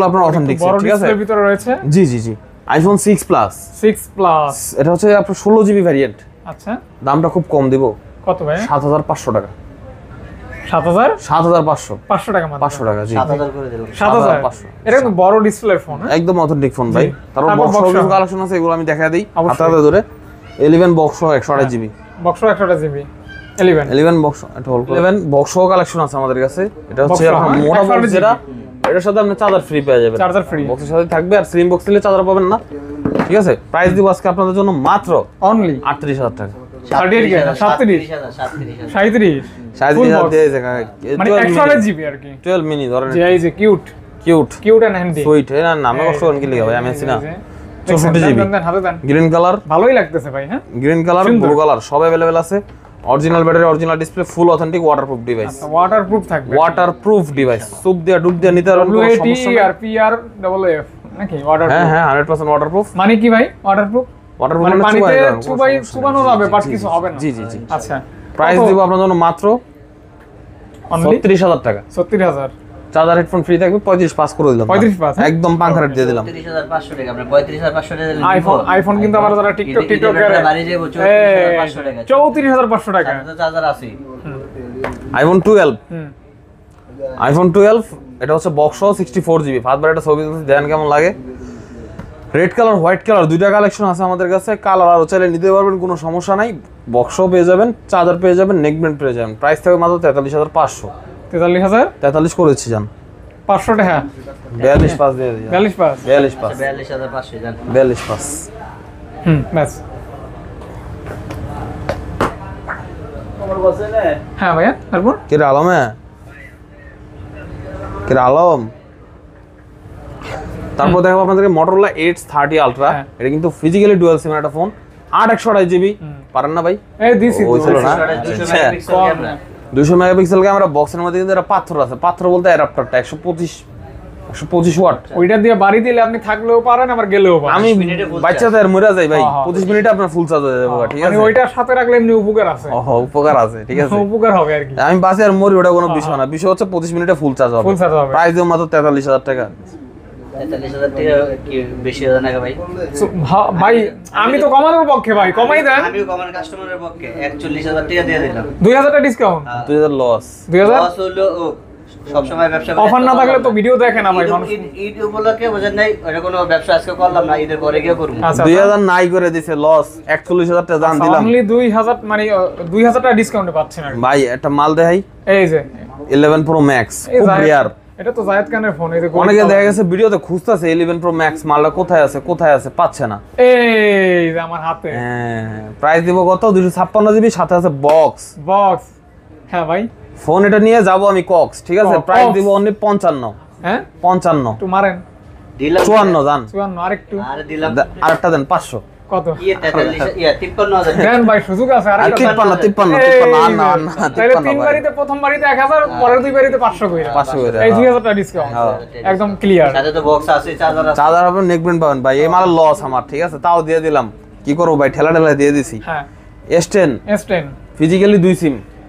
আপনার ভিতরে রয়েছে জি জি জি iPhone six plus six plus এটা হচ্ছে আপনার ষোলো জিবি ভ্যারিয়েন্ট আচ্ছা দামটা খুব কম দিব কত ভাই 7500 টাকা 7000 7500 500 টাকা মানে 500 টাকা জি 7000 করে দিলাম 7500 এটা কিন্তু বড় ডিসপ্লে ফোন হ্যাঁ একদম অথেন্টিক ফোন ভাই তার বক্স কিছু কালেকশন আছে এগুলো আমি দেখায় দেই আপনাদের ধরে 11 বক্স একশো জিবি বক্স একশো আঠাশ জিবি ইলেভেন ইলেভেন বক্স এটা হল 11 বক্স কালেকশন আছে আমাদের কাছে এটা হচ্ছে হ্যাঁ, মোটা বক্স যেটা এটার সাথে আপনি চার্জার ফ্রি পেয়ে যাবেন চার্জার ফ্রি বক্সের সাথে থাকবে আর স্লিম বক্স নিলে চার্জার পাবেন না ঠিক আছে প্রাইস দিব আজকে আপনাদের জন্য মাত্র অনলি আটত্রিশ টাকা কালার মানে ভালোই লাগতেছে কালার ব্লু কালার সব আছে original battery original display full authentic waterproof device device ডুব দিয়া নিতে নাকি হ্যাঁ ওয়াটারপ্রুফ হ্যাঁ, মানে কি ভাই মানে ওয়াটারপ্রুফ জি জি জি আচ্ছা প্রাইস দিব আপনার জন্য মাত্র 36000 টাকা চার্জার হেডফোন ফ্রি থাকবে 35 পাস করে দিলাম হ্যাঁ? একদম পাঙ্খা দিয়ে দিলাম আইফোন মানে আইফোন কিন্তু আবার যারা টিকটক টিকটক করে বাড়ি টাকা 34500 টাকা চার্জার আইফোন 12 এটা হচ্ছে বক্স সিক্সটি ফোর জিবি ফার্স্টবার একটা ছবি দেন কেমন লাগে রেড কালার হোয়াইট কালার দুইটা কালেকশন আছে আমাদের কাছে কালার আরও চাইলে নিতে পারবেন কোনো সমস্যা নাই বক্সও পেয়ে যাবেন চার্জার পেয়ে যাবেন নেকব্যান্ড পেয়ে যাবেন প্রাইস থাকবে মাত্র তেতাল্লিশ হাজার পাঁচশো তেতাল্লিশ হাজার তেতাল্লিশ করেছি যান পাঁচশোটা হ্যাঁ বিয়াল্লিশ পাঁচ দিয়ে দিই বিয়াল্লিশ পাঁচ বিয়াল্লিশ পাঁচ আচ্ছা, বিয়াল্লিশ পাঁচ হুম ব্যাস হ্যাঁ ভাইয়া তারপর কিরে আলমে কিরা আলম তারপর দেখাবো আপনাদেরকে মোটরলা এইট থার্টি আলট্রা এটা কিন্তু ফিজিক্যালি ডুয়াল সিম একটা ফোন আট একশো আড়াই জিবি পারেন না ভাই ওই ছিল না হ্যাঁ। দুশো মেগাপিক্সেল ক্যামেরা বক্সের মধ্যে কিন্তু এটা পাথর আছে পাথর বলতে অ্যাডাপ্টারটা একশো পঁচিশ পঁচিশ ওয়াট আচ্ছা। ওইটা দিয়ে বাড়ি দিলে আপনি থাকলেও পারেন আবার গেলেও পারেন আমি বাচ্চাদের মরে যায় ভাই হ্যাঁ, হ্যাঁ। পঁচিশ মিনিটে আপনার ফুল চার্জ হয়ে যাবে হ্যাঁ, ঠিক মানে আছে ওইটার সাথে রাখলে এমনি উপকার আছে ও উপকার আছে ঠিক আছে উপকার হবে আর কি আমি বাসে আর মরি ওটা কোনো বিষয় না বিষয় হচ্ছে পঁচিশ মিনিটে ফুল চার্জ হবে ফুল চার্জ হবে প্রাইস মাত্র তেতাল্লিশ হাজার টাকা ভাই আমি তো কমানোর পক্ষে ভাই দেন আমি কমানোর কাস্টমারের পক্ষে 41000 লস লস হলো অফার না থাকলে তো ভিডিও দেখেন আমার আচ্ছা, আচ্ছা। নাই করে দিছে লস 41000 আচ্ছা, দিলাম অনলি 2000 মানে 2000 ডিসকাউন্টে পাচ্ছেন আর ভাই মাল এই যে 11 প্রো ম্যাক্স খুব রিয়ার এটা তো জায়েদ খানের ফোন এই অনেকে দেখা গেছে ভিডিওতে 11 প্রো ম্যাক্স মালটা কোথায় আছে কোথায় আছে পাচ্ছে না এই যে আমার হাতে হ্যাঁ প্রাইস দিব কত 256 জিবি সাথে আছে বক্স বক্স হ্যাঁ ভাই ফোন এটা নিয়ে যাব আমি কক্স ঠিক আছে প্রাইস দিব অনলি 55 হ্যাঁ 55 তো মারেন 54 জান 54 আরেকটু আরে দিলাম আরেকটা দেন 500 কত ইয়ে 43 ইয়ে 53000 দেন ভাই সুযোগ আছে আরে 53 53 53 আর না না তাহলে তিন বাড়িতে প্রথম বাড়িতে 1000 হ্যাঁ। পরের দুই বাড়িতে 500 কইরা 500 কইরা এই 2000 টাকা ডিসকাউন্ট একদম ক্লিয়ার সাথে তো বক্স আছে 4000 আছে 4000 হবে নেক ব্যান্ড পাবেন ভাই এই মাল লস আমার ঠিক আছে তাও দিয়ে দিলাম কি করব ভাই ঠেলা ঠেলা দিয়ে দিছি হ্যাঁ S10 S10 ফিজিক্যালি দুই SIM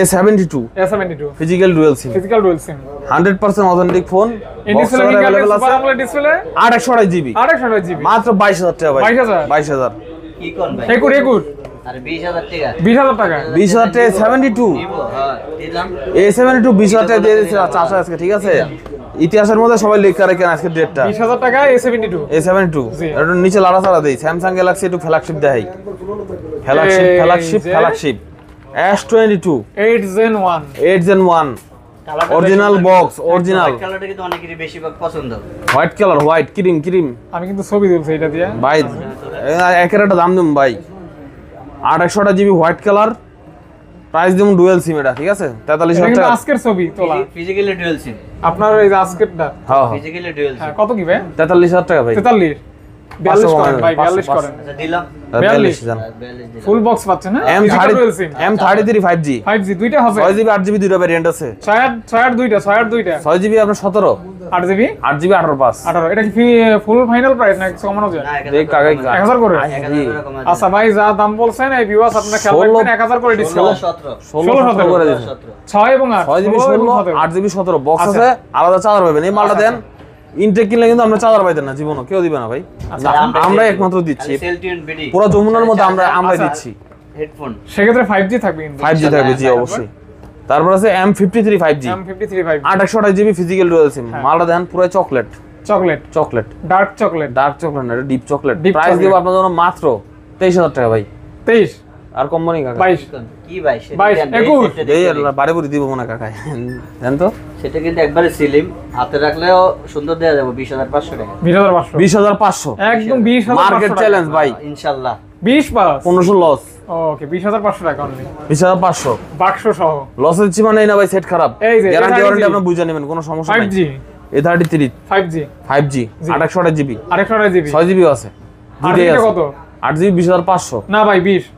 A72 A72 physical physical dual SIM 100% phone display আছে সুপার ডিসপ্লে 828 জিবি 828 জিবি মাত্র 22000 টাকা 22000 22000 কি কোন ভাই একুর টাকা হ্যাঁ, দিয়ে আজকে ঠিক আছে ইতিহাসের মধ্যে সবাই লেখা রাখেন আজকে ডেটটা 20000 টাকা A72 A72 এটা নিচে লাড়া ছাড়া দেই স্যামসাং গ্যালাক্সি একটু ফ্ল্যাগশিপ দেখাই flagship flagship flagship S22. Twenty two eight Gen one eight original box original কালারটা কিন্তু অনেকেরই বেশিরভাগ পছন্দ white colour white cream cream আমি কিন্তু ছবি দেবো এটা দিয়ে ভাই একেরাটা দাম দেব ভাই আট একশোটা জিবি হোয়াইট কালার প্রাইস দেবো ডুয়াল সিম এটা ঠিক আছে তেতাল্লিশ টাকা আজকের ছবি তোলা ফিজিক্যালি ডুয়াল সিম আপনার এই আজকেরটা হ্যাঁ ফিজিক্যালি ডুয়াল সিম কত কি ভাই তেতাল্লিশ টাকা ভাই তেতাল্লিশ ফুল হ্যাঁ? দুইটা ফুল ফাইনাল প্রাইস দাম করে বক্স আচ্ছা। আছে আলাদা চার্জার পাবেন এই মালটা আচ্ছা, দেন আচ্ছা। ইনটেক কিনলে কিন্তু আমরা চাদার পাইতেন না জীবনও কেউ দিবে না ভাই আচ্ছা, আমরা একমাত্র দিচ্ছি পুরো যমুনার মধ্যে আচ্ছা, আমরা আচ্ছা, আমরা দিচ্ছি হেডফোন সেক্ষেত্রে ফাইভ জি থাকবে ফাইভ জি থাকবে জি অবশ্যই তারপর আছে M fifty three five G আট একশো আঠাশ জিবি ফিজিক্যাল ডুয়েল সিম মালটা দেন পুরো chocolate chocolate chocolate dark chocolate dark chocolate না ডিপ চকলেট প্রাইস দেবো আপনার জন্য মাত্র তেইশ হাজার টাকা ভাই তেইশ আর কম মনে কাকা 22 কি 22 21 এই আল্লাহ বারে দিব মনে কাকা জান তো সেটা কিন্তু একবারে সিলিম হাতে রাখলেও সুন্দর দেয়া যাবে 20500 টাকা 20500 20500 একদম 20500 মার্কেট চ্যালেঞ্জ ভাই ইনশাআল্লাহ 20 পাস 1500 লস ওকে 20500 টাকা অনলি 20500 বাক্স সহ লস মানে না ভাই সেট খারাপ গ্যারান্টি ওয়ারেন্টি আপনি বুঝে নেবেন কোনো সমস্যা নাই 5G এ 33 5G 5G 2800 GB 2800 GB 6 GB আছে দুটোই আছে কত 8 জিবি 20500 না ভাই 20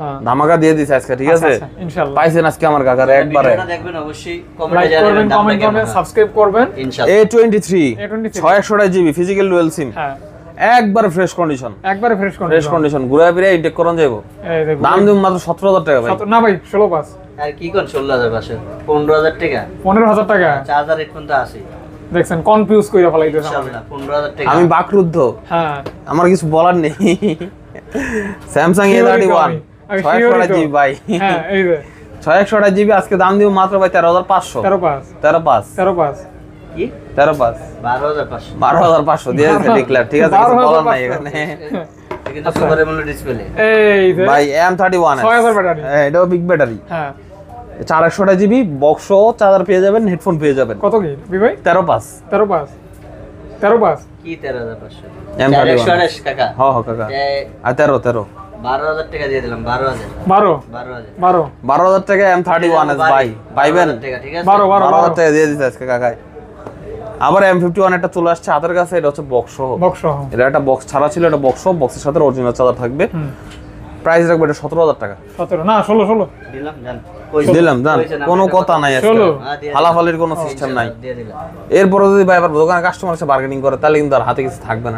হ্যাঁ। ধামাকা দিয়ে দিছে আজকে ঠিক আচ্ছা, আছে আচ্ছা, ইনশাআল্লাহ পাইছেন আজকে আমার কাকার একবারে দেখবেন জিবি ফিজিক্যাল সিম একবার ফ্রেশ কন্ডিশন একবার ফ্রেশ কন্ডিশন ফ্রেশ কন্ডিশন ঘুরা ফিরে ইনটেক করন যাইবো দাম দিম মাত্র 17000 টাকা ভাই না ভাই 16 পাস আর কি কোন 16000 15000 টাকা 15000 টাকা 4000 আচ্ছা, তো দেখছেন কনফিউজ কইরা ফলাইতেছ টাকা আমি বাকরুদ্ধ হ্যাঁ আমার কিছু বলার নেই স্যামসাং ছয় হ্যাঁ, জিবি আজকে দাম দিব মাত্র ভাই তেরো হাজার পাঁচশো তেরো পাঁচ তেরো পাঁচ তেরো পাঁচ তেরো পাঁচ বারো হাজার পাঁচশো বারো হাজার পাঁচশো দিয়ে ঠিক আছে কিছু বলার নাই এখানে আচ্ছা। ভাই M thirty one big battery হ্যাঁ, হ্যাঁ। চার একশোটা জিবি বক্স পেয়ে যাবেন হেডফোন পেয়ে যাবেন কত কি ভাই তেরো পাঁচ তেরো পাঁচ তেরো পাঁচ কি তেরো হাজার পাঁচশো এম হ্যাঁ আর তেরো তেরো টাকা এম থার্টি ওয়ান বারো বারো হাজার কাকাই এম ফিফটি চলে আসছে কাছে এটা হচ্ছে বক্স এটা একটা বক্স ছাড়া ছিল এটা বক্স বক্সের সাথে অরিজিনাল চার্জার থাকবে প্রাইস রাখবো এটা সতেরো হাজার টাকা সতেরো না ষোলো ষোলো দিলাম জান কোনো কথা নাই হ্যাঁ, হালাফালির কোনো সিস্টেম নাই এরপরে যদি ভাই আবার দোকানে কাস্টমার এসে বার্গেনিং করে তাহলে কিন্তু আর হাতে কিছু থাকবে না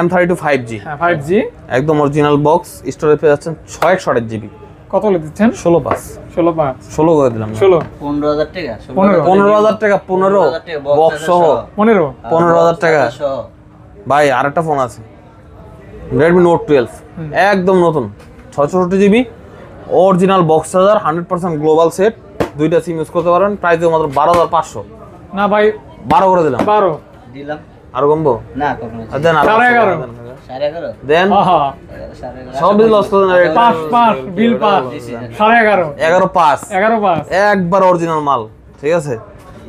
M thirty two five G five G একদম অরিজিনাল বক্স স্টোরে পেয়ে যাচ্ছেন ছয় একশো আট জিবি কত হলে দিচ্ছেন ষোলো পাঁচ ষোলো ষোলো করে দিলাম ষোলো পনেরো হাজার টাকা পনেরো পনেরো হাজার টাকা পনেরো বক্স হ্যাঁ, পনেরো পনেরো হাজার টাকা ভাই আরেকটা ফোন আছে রেডমি নোট টুয়েলভ একদম নতুন ছয়ষট্টি GB original box charger hundred percent global set দুইটা সিম ইউজ করতে পারেন প্রাইস মাত্র বারো হাজার পাঁচশো না ভাই বারো করে দিলাম বারো দিলাম আর কমবো না দেন সাড়ে পাঁচ পাঁচ এগারো এগারো পাঁচ এগারো পাঁচ একবার অরিজিনাল মাল ঠিক আছে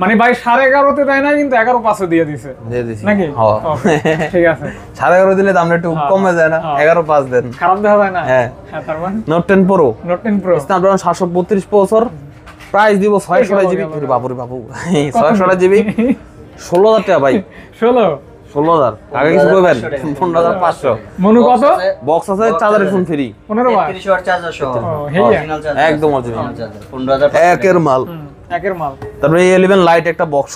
মানে ভাই সাড়ে এগারোতে দেয় না কিন্তু এগারো পাঁচে দিয়ে দিছে দিয়ে নাকি ঠিক আছে সাড়ে এগারো দিলে দামটা একটু হ্যাঁ, কমে যায় না হ্যাঁ। এগারো পাঁচ দেন খারাপ যায় না হ্যাঁ Note ten pro Note ten pro Snapdragon সাতশো বত্রিশ প্রসর প্রাইস দিব ছয়শো জিবি বাবুরে বাবু ছয়শো জিবি ষোলো হাজার টাকা ভাই ষোলো ষোলো হাজার আগে কিছু করবেন পনেরো হাজার পাঁচশো কত বক্স আছে চার্জার ফোন ফ্রি পনেরো একদম একের মাল একের মাল তারপরে ইলেভেন লাইট একটা বক্স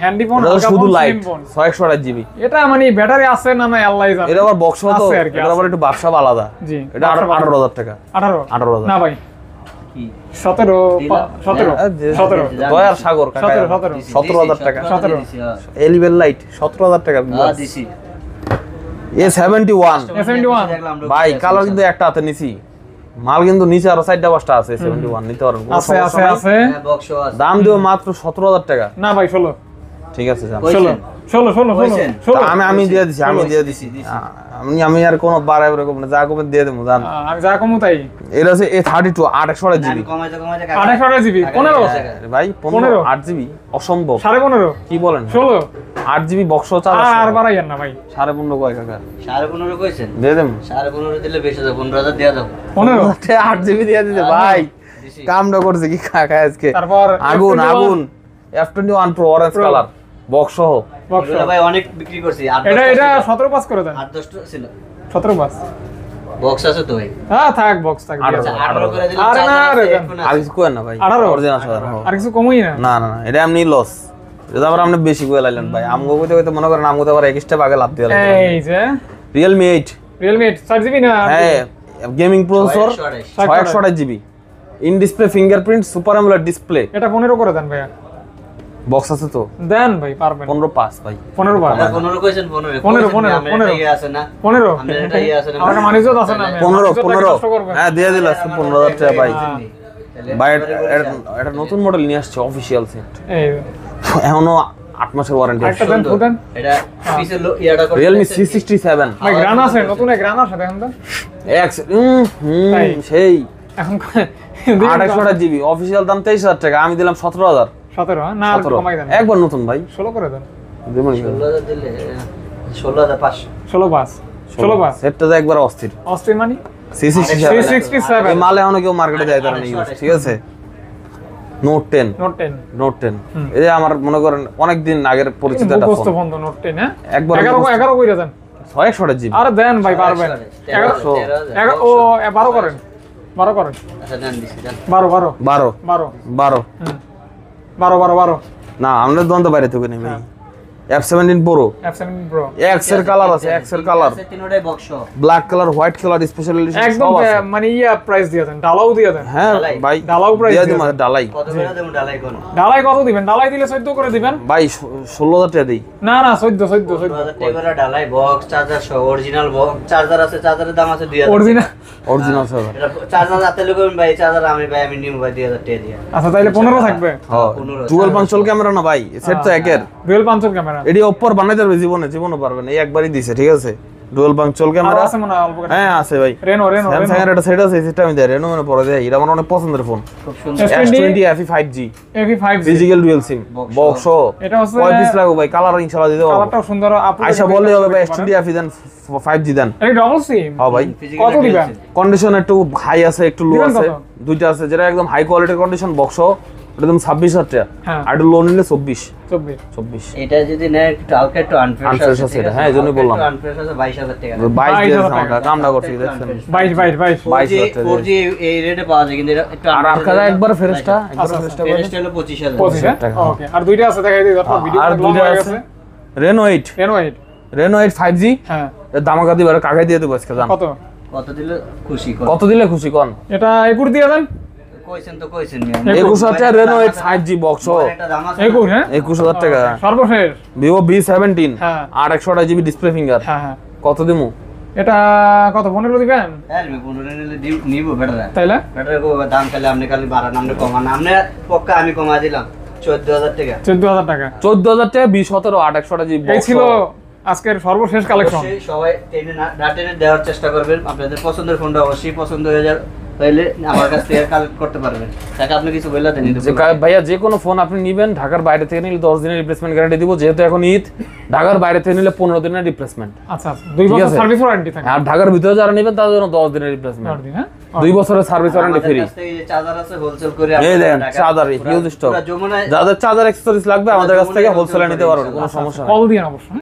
হ্যান্ডি ফোন শুধু লাইট ছয়শো আঠাশ জিবি এটা মানে ব্যাটারি আছে না না এটা আবার বক্স তো এটা আবার একটু আলাদা জি এটা টাকা না ভাই হ্যাঁ, সাগর সতেরো হ্যাঁ। সতেরো হাজার টাকা লাইট সতেরো হাজার টাকা এ সেভেন্টি ওয়ান কিন্তু একটা হাতে নিছি মাল কিন্তু নিচে আরো চারটা পাঁচটা আছে সেভেন্টি ওয়ান নিতে হ্যাঁ, আছে দাম দিও মাত্র সতেরো হাজার টাকা না ভাই ষোলো ঠিক আছে চলো চলো চলো ষোলো আমি আমি দিয়ে দিছি আমি দিয়ে দিছি আমি আমি আর কোন বাড়াই এরকম না যা কমে দিয়ে দেবো জান আমি যা কমু তাই এর আছে এ থার্টি টু আঠাশশো আট জিবি আঠাশশো আট জিবি 15 পনেরো ভাই 15 আট জিবি অসম্ভব 15 কি বলেন ষোলো আট জিবি বক্স আর বাড়াইয়েন না ভাই 15 পনেরো কয় কাকা 15 কইছেন দিয়ে দেবো 15 দিলে বেশি দাও পনেরো হাজার দিয়ে দাও তে আট জিবি দিয়ে দিতে ভাই কামটা করছে কি কাকা আজকে তারপর আগুন আগুন F twenty one pro orange colour box সহ বক্স ভাই অনেক বিক্রি করছি এটা এটা 17 পাস করে দেন 8 10 ছিল 17 পাস বক্স আছে তো ভাই হ্যাঁ থাক বক্স থাক 18 করে দিলাম আরে না আরে আর কিছু না ভাই 18 আর কিছু কমই না না না এটা এমনি লস এটা আবার বেশি লাইলেন ভাই আমগো কইতে কইতে মনে করেন আমগো তো আবার আগে লাভ দিয়ে এই যে Realme 8 Realme 8 4 জিবি না হ্যাঁ gaming processor 628 GB in display fingerprint super AMOLED display এটা 15 করে দেন ভাইয়া বক্স আছে তো দেন ভাই পারবেন 15 পাস ভাই 15 পাস 15 কোশ্চেন 15 15 15 15 আছে না 15 এটা ইয়ে আছে না আমার মানিজ আছে না 15 15 হ্যাঁ দিয়ে দিলাম 15000 টাকা ভাই হ্যাঁ। ভাই এটা নতুন মডেল নিয়ে আসছে অফিশিয়াল সেট এই এখনো 8 মাসের ওয়ারেন্টি আছে এটা হ্যাঁ। পিছে ইয়াটা Realme C67 ভাই গ্রান আছে নতুন এক গ্রান আছে দেখেন তো এক্স হুম সেই এখন 2800 জিবি অফিশিয়াল দাম 23000 টাকা আমি দিলাম 17000 আমার মনে করেন অনেকদিন আগের পরিচিত হ্যাঁ? বারো নোট 10 হ্যাঁ করেন বারো করেন আচ্ছা, বারো বারো বারো বারো বারো বারো না আমরা দ্বন্দ্ব বাইরে থেকে নেই হ্যাঁ। F17 Pro F17 Pro X এর কালার আছে X এর কালার তিনটাই box black colour white colour special edition একদম মানে ইয়া প্রাইস দিয়া দেন ডালাও দেন হ্যাঁ ভাই ডালাও প্রাইস দেন মানে কত করে কোন কত দিবেন দিলে 14 করে দিবেন ভাই 16000 টাকা দেই না না 14 14 বক্স চার্জার সহ অরিজিনাল বক্স চার্জার আছে চার্জারের দাম আছে 2000 অরিজিনাল অরিজিনাল চার্জার চার্জার ভাই চার্জার আমি ভাই আমি ভাই 2000 টাকা আচ্ছা তাহলে 15 থাকবে হ্যাঁ ডুয়াল ক্যামেরা না ভাই সেট তো হ্যাঁ, একের ডুয়াল ক্যামেরা এটি অপর বানাইতে পারবে জীবনে জীবনও পারবে না একবারই দিছে ঠিক আছে ক্যামেরা হ্যাঁ আছে ভাই রেনো রেনো স্যামসাং এর একটা সেট আছে সেটা আমি দেই রেনো মানে পরে দেই এটা আমার অনেক পছন্দের phone 5G 5G SIM box এটা ভাই কালার ইনশাআল্লাহ সুন্দর আচ্ছা বললে হবে ভাই S20 FE দেন 5G দেন সিম হ্যাঁ ভাই কত দিবেন কন্ডিশন একটু হাই আছে একটু লো আছে দুইটা আছে যেটা একদম হাই কোয়ালিটির কন্ডিশন বক্স ওটা দাম ছাব্বিশ হাজার টাকা হ্যাঁ। আর লোন নিলে চব্বিশ ফাইভ জি কাকাই দিয়ে দেবো কত দিলে খুশি কত দিলে খুশি এটা একুর দিয়ে দেন কত দিমু এটা কত পনেরো দিবেন দাম আপনি খালি কমান আপনি পক্কা আমি কমা দিলাম চোদ্দ হাজার টাকা চোদ্দ হাজার টাকা চোদ্দ হাজার টাকা বিশ সতেরো আট একশোটা টাকা এই ছিল আজকের সর্বশেষ কালেকশন সবাই টেনে না টেনে দেওয়ার চেষ্টা করবেন আপনাদের পছন্দের ফোনটা অবশ্যই পছন্দ হয়ে যাবে ভাইয়া ফোন আপনি ঢাকার বাইরে থেকে দশ দিনের যেহেতু এখন ঢাকার বাইরে থেকে নিলে পনেরো দিনের আচ্ছা, আচ্ছা। আর ঢাকার ভিতরে যারা তাদের জন্য দশ দিনের হ্যাঁ? দুই বছরের সার্ভিস চার্জার যাদের চার্জার অ্যাক্সেসরিজ লাগবে আমাদের কাছ থেকে হোলসেলে নিতে পারবেন কোন আচ্ছা, সমস্যা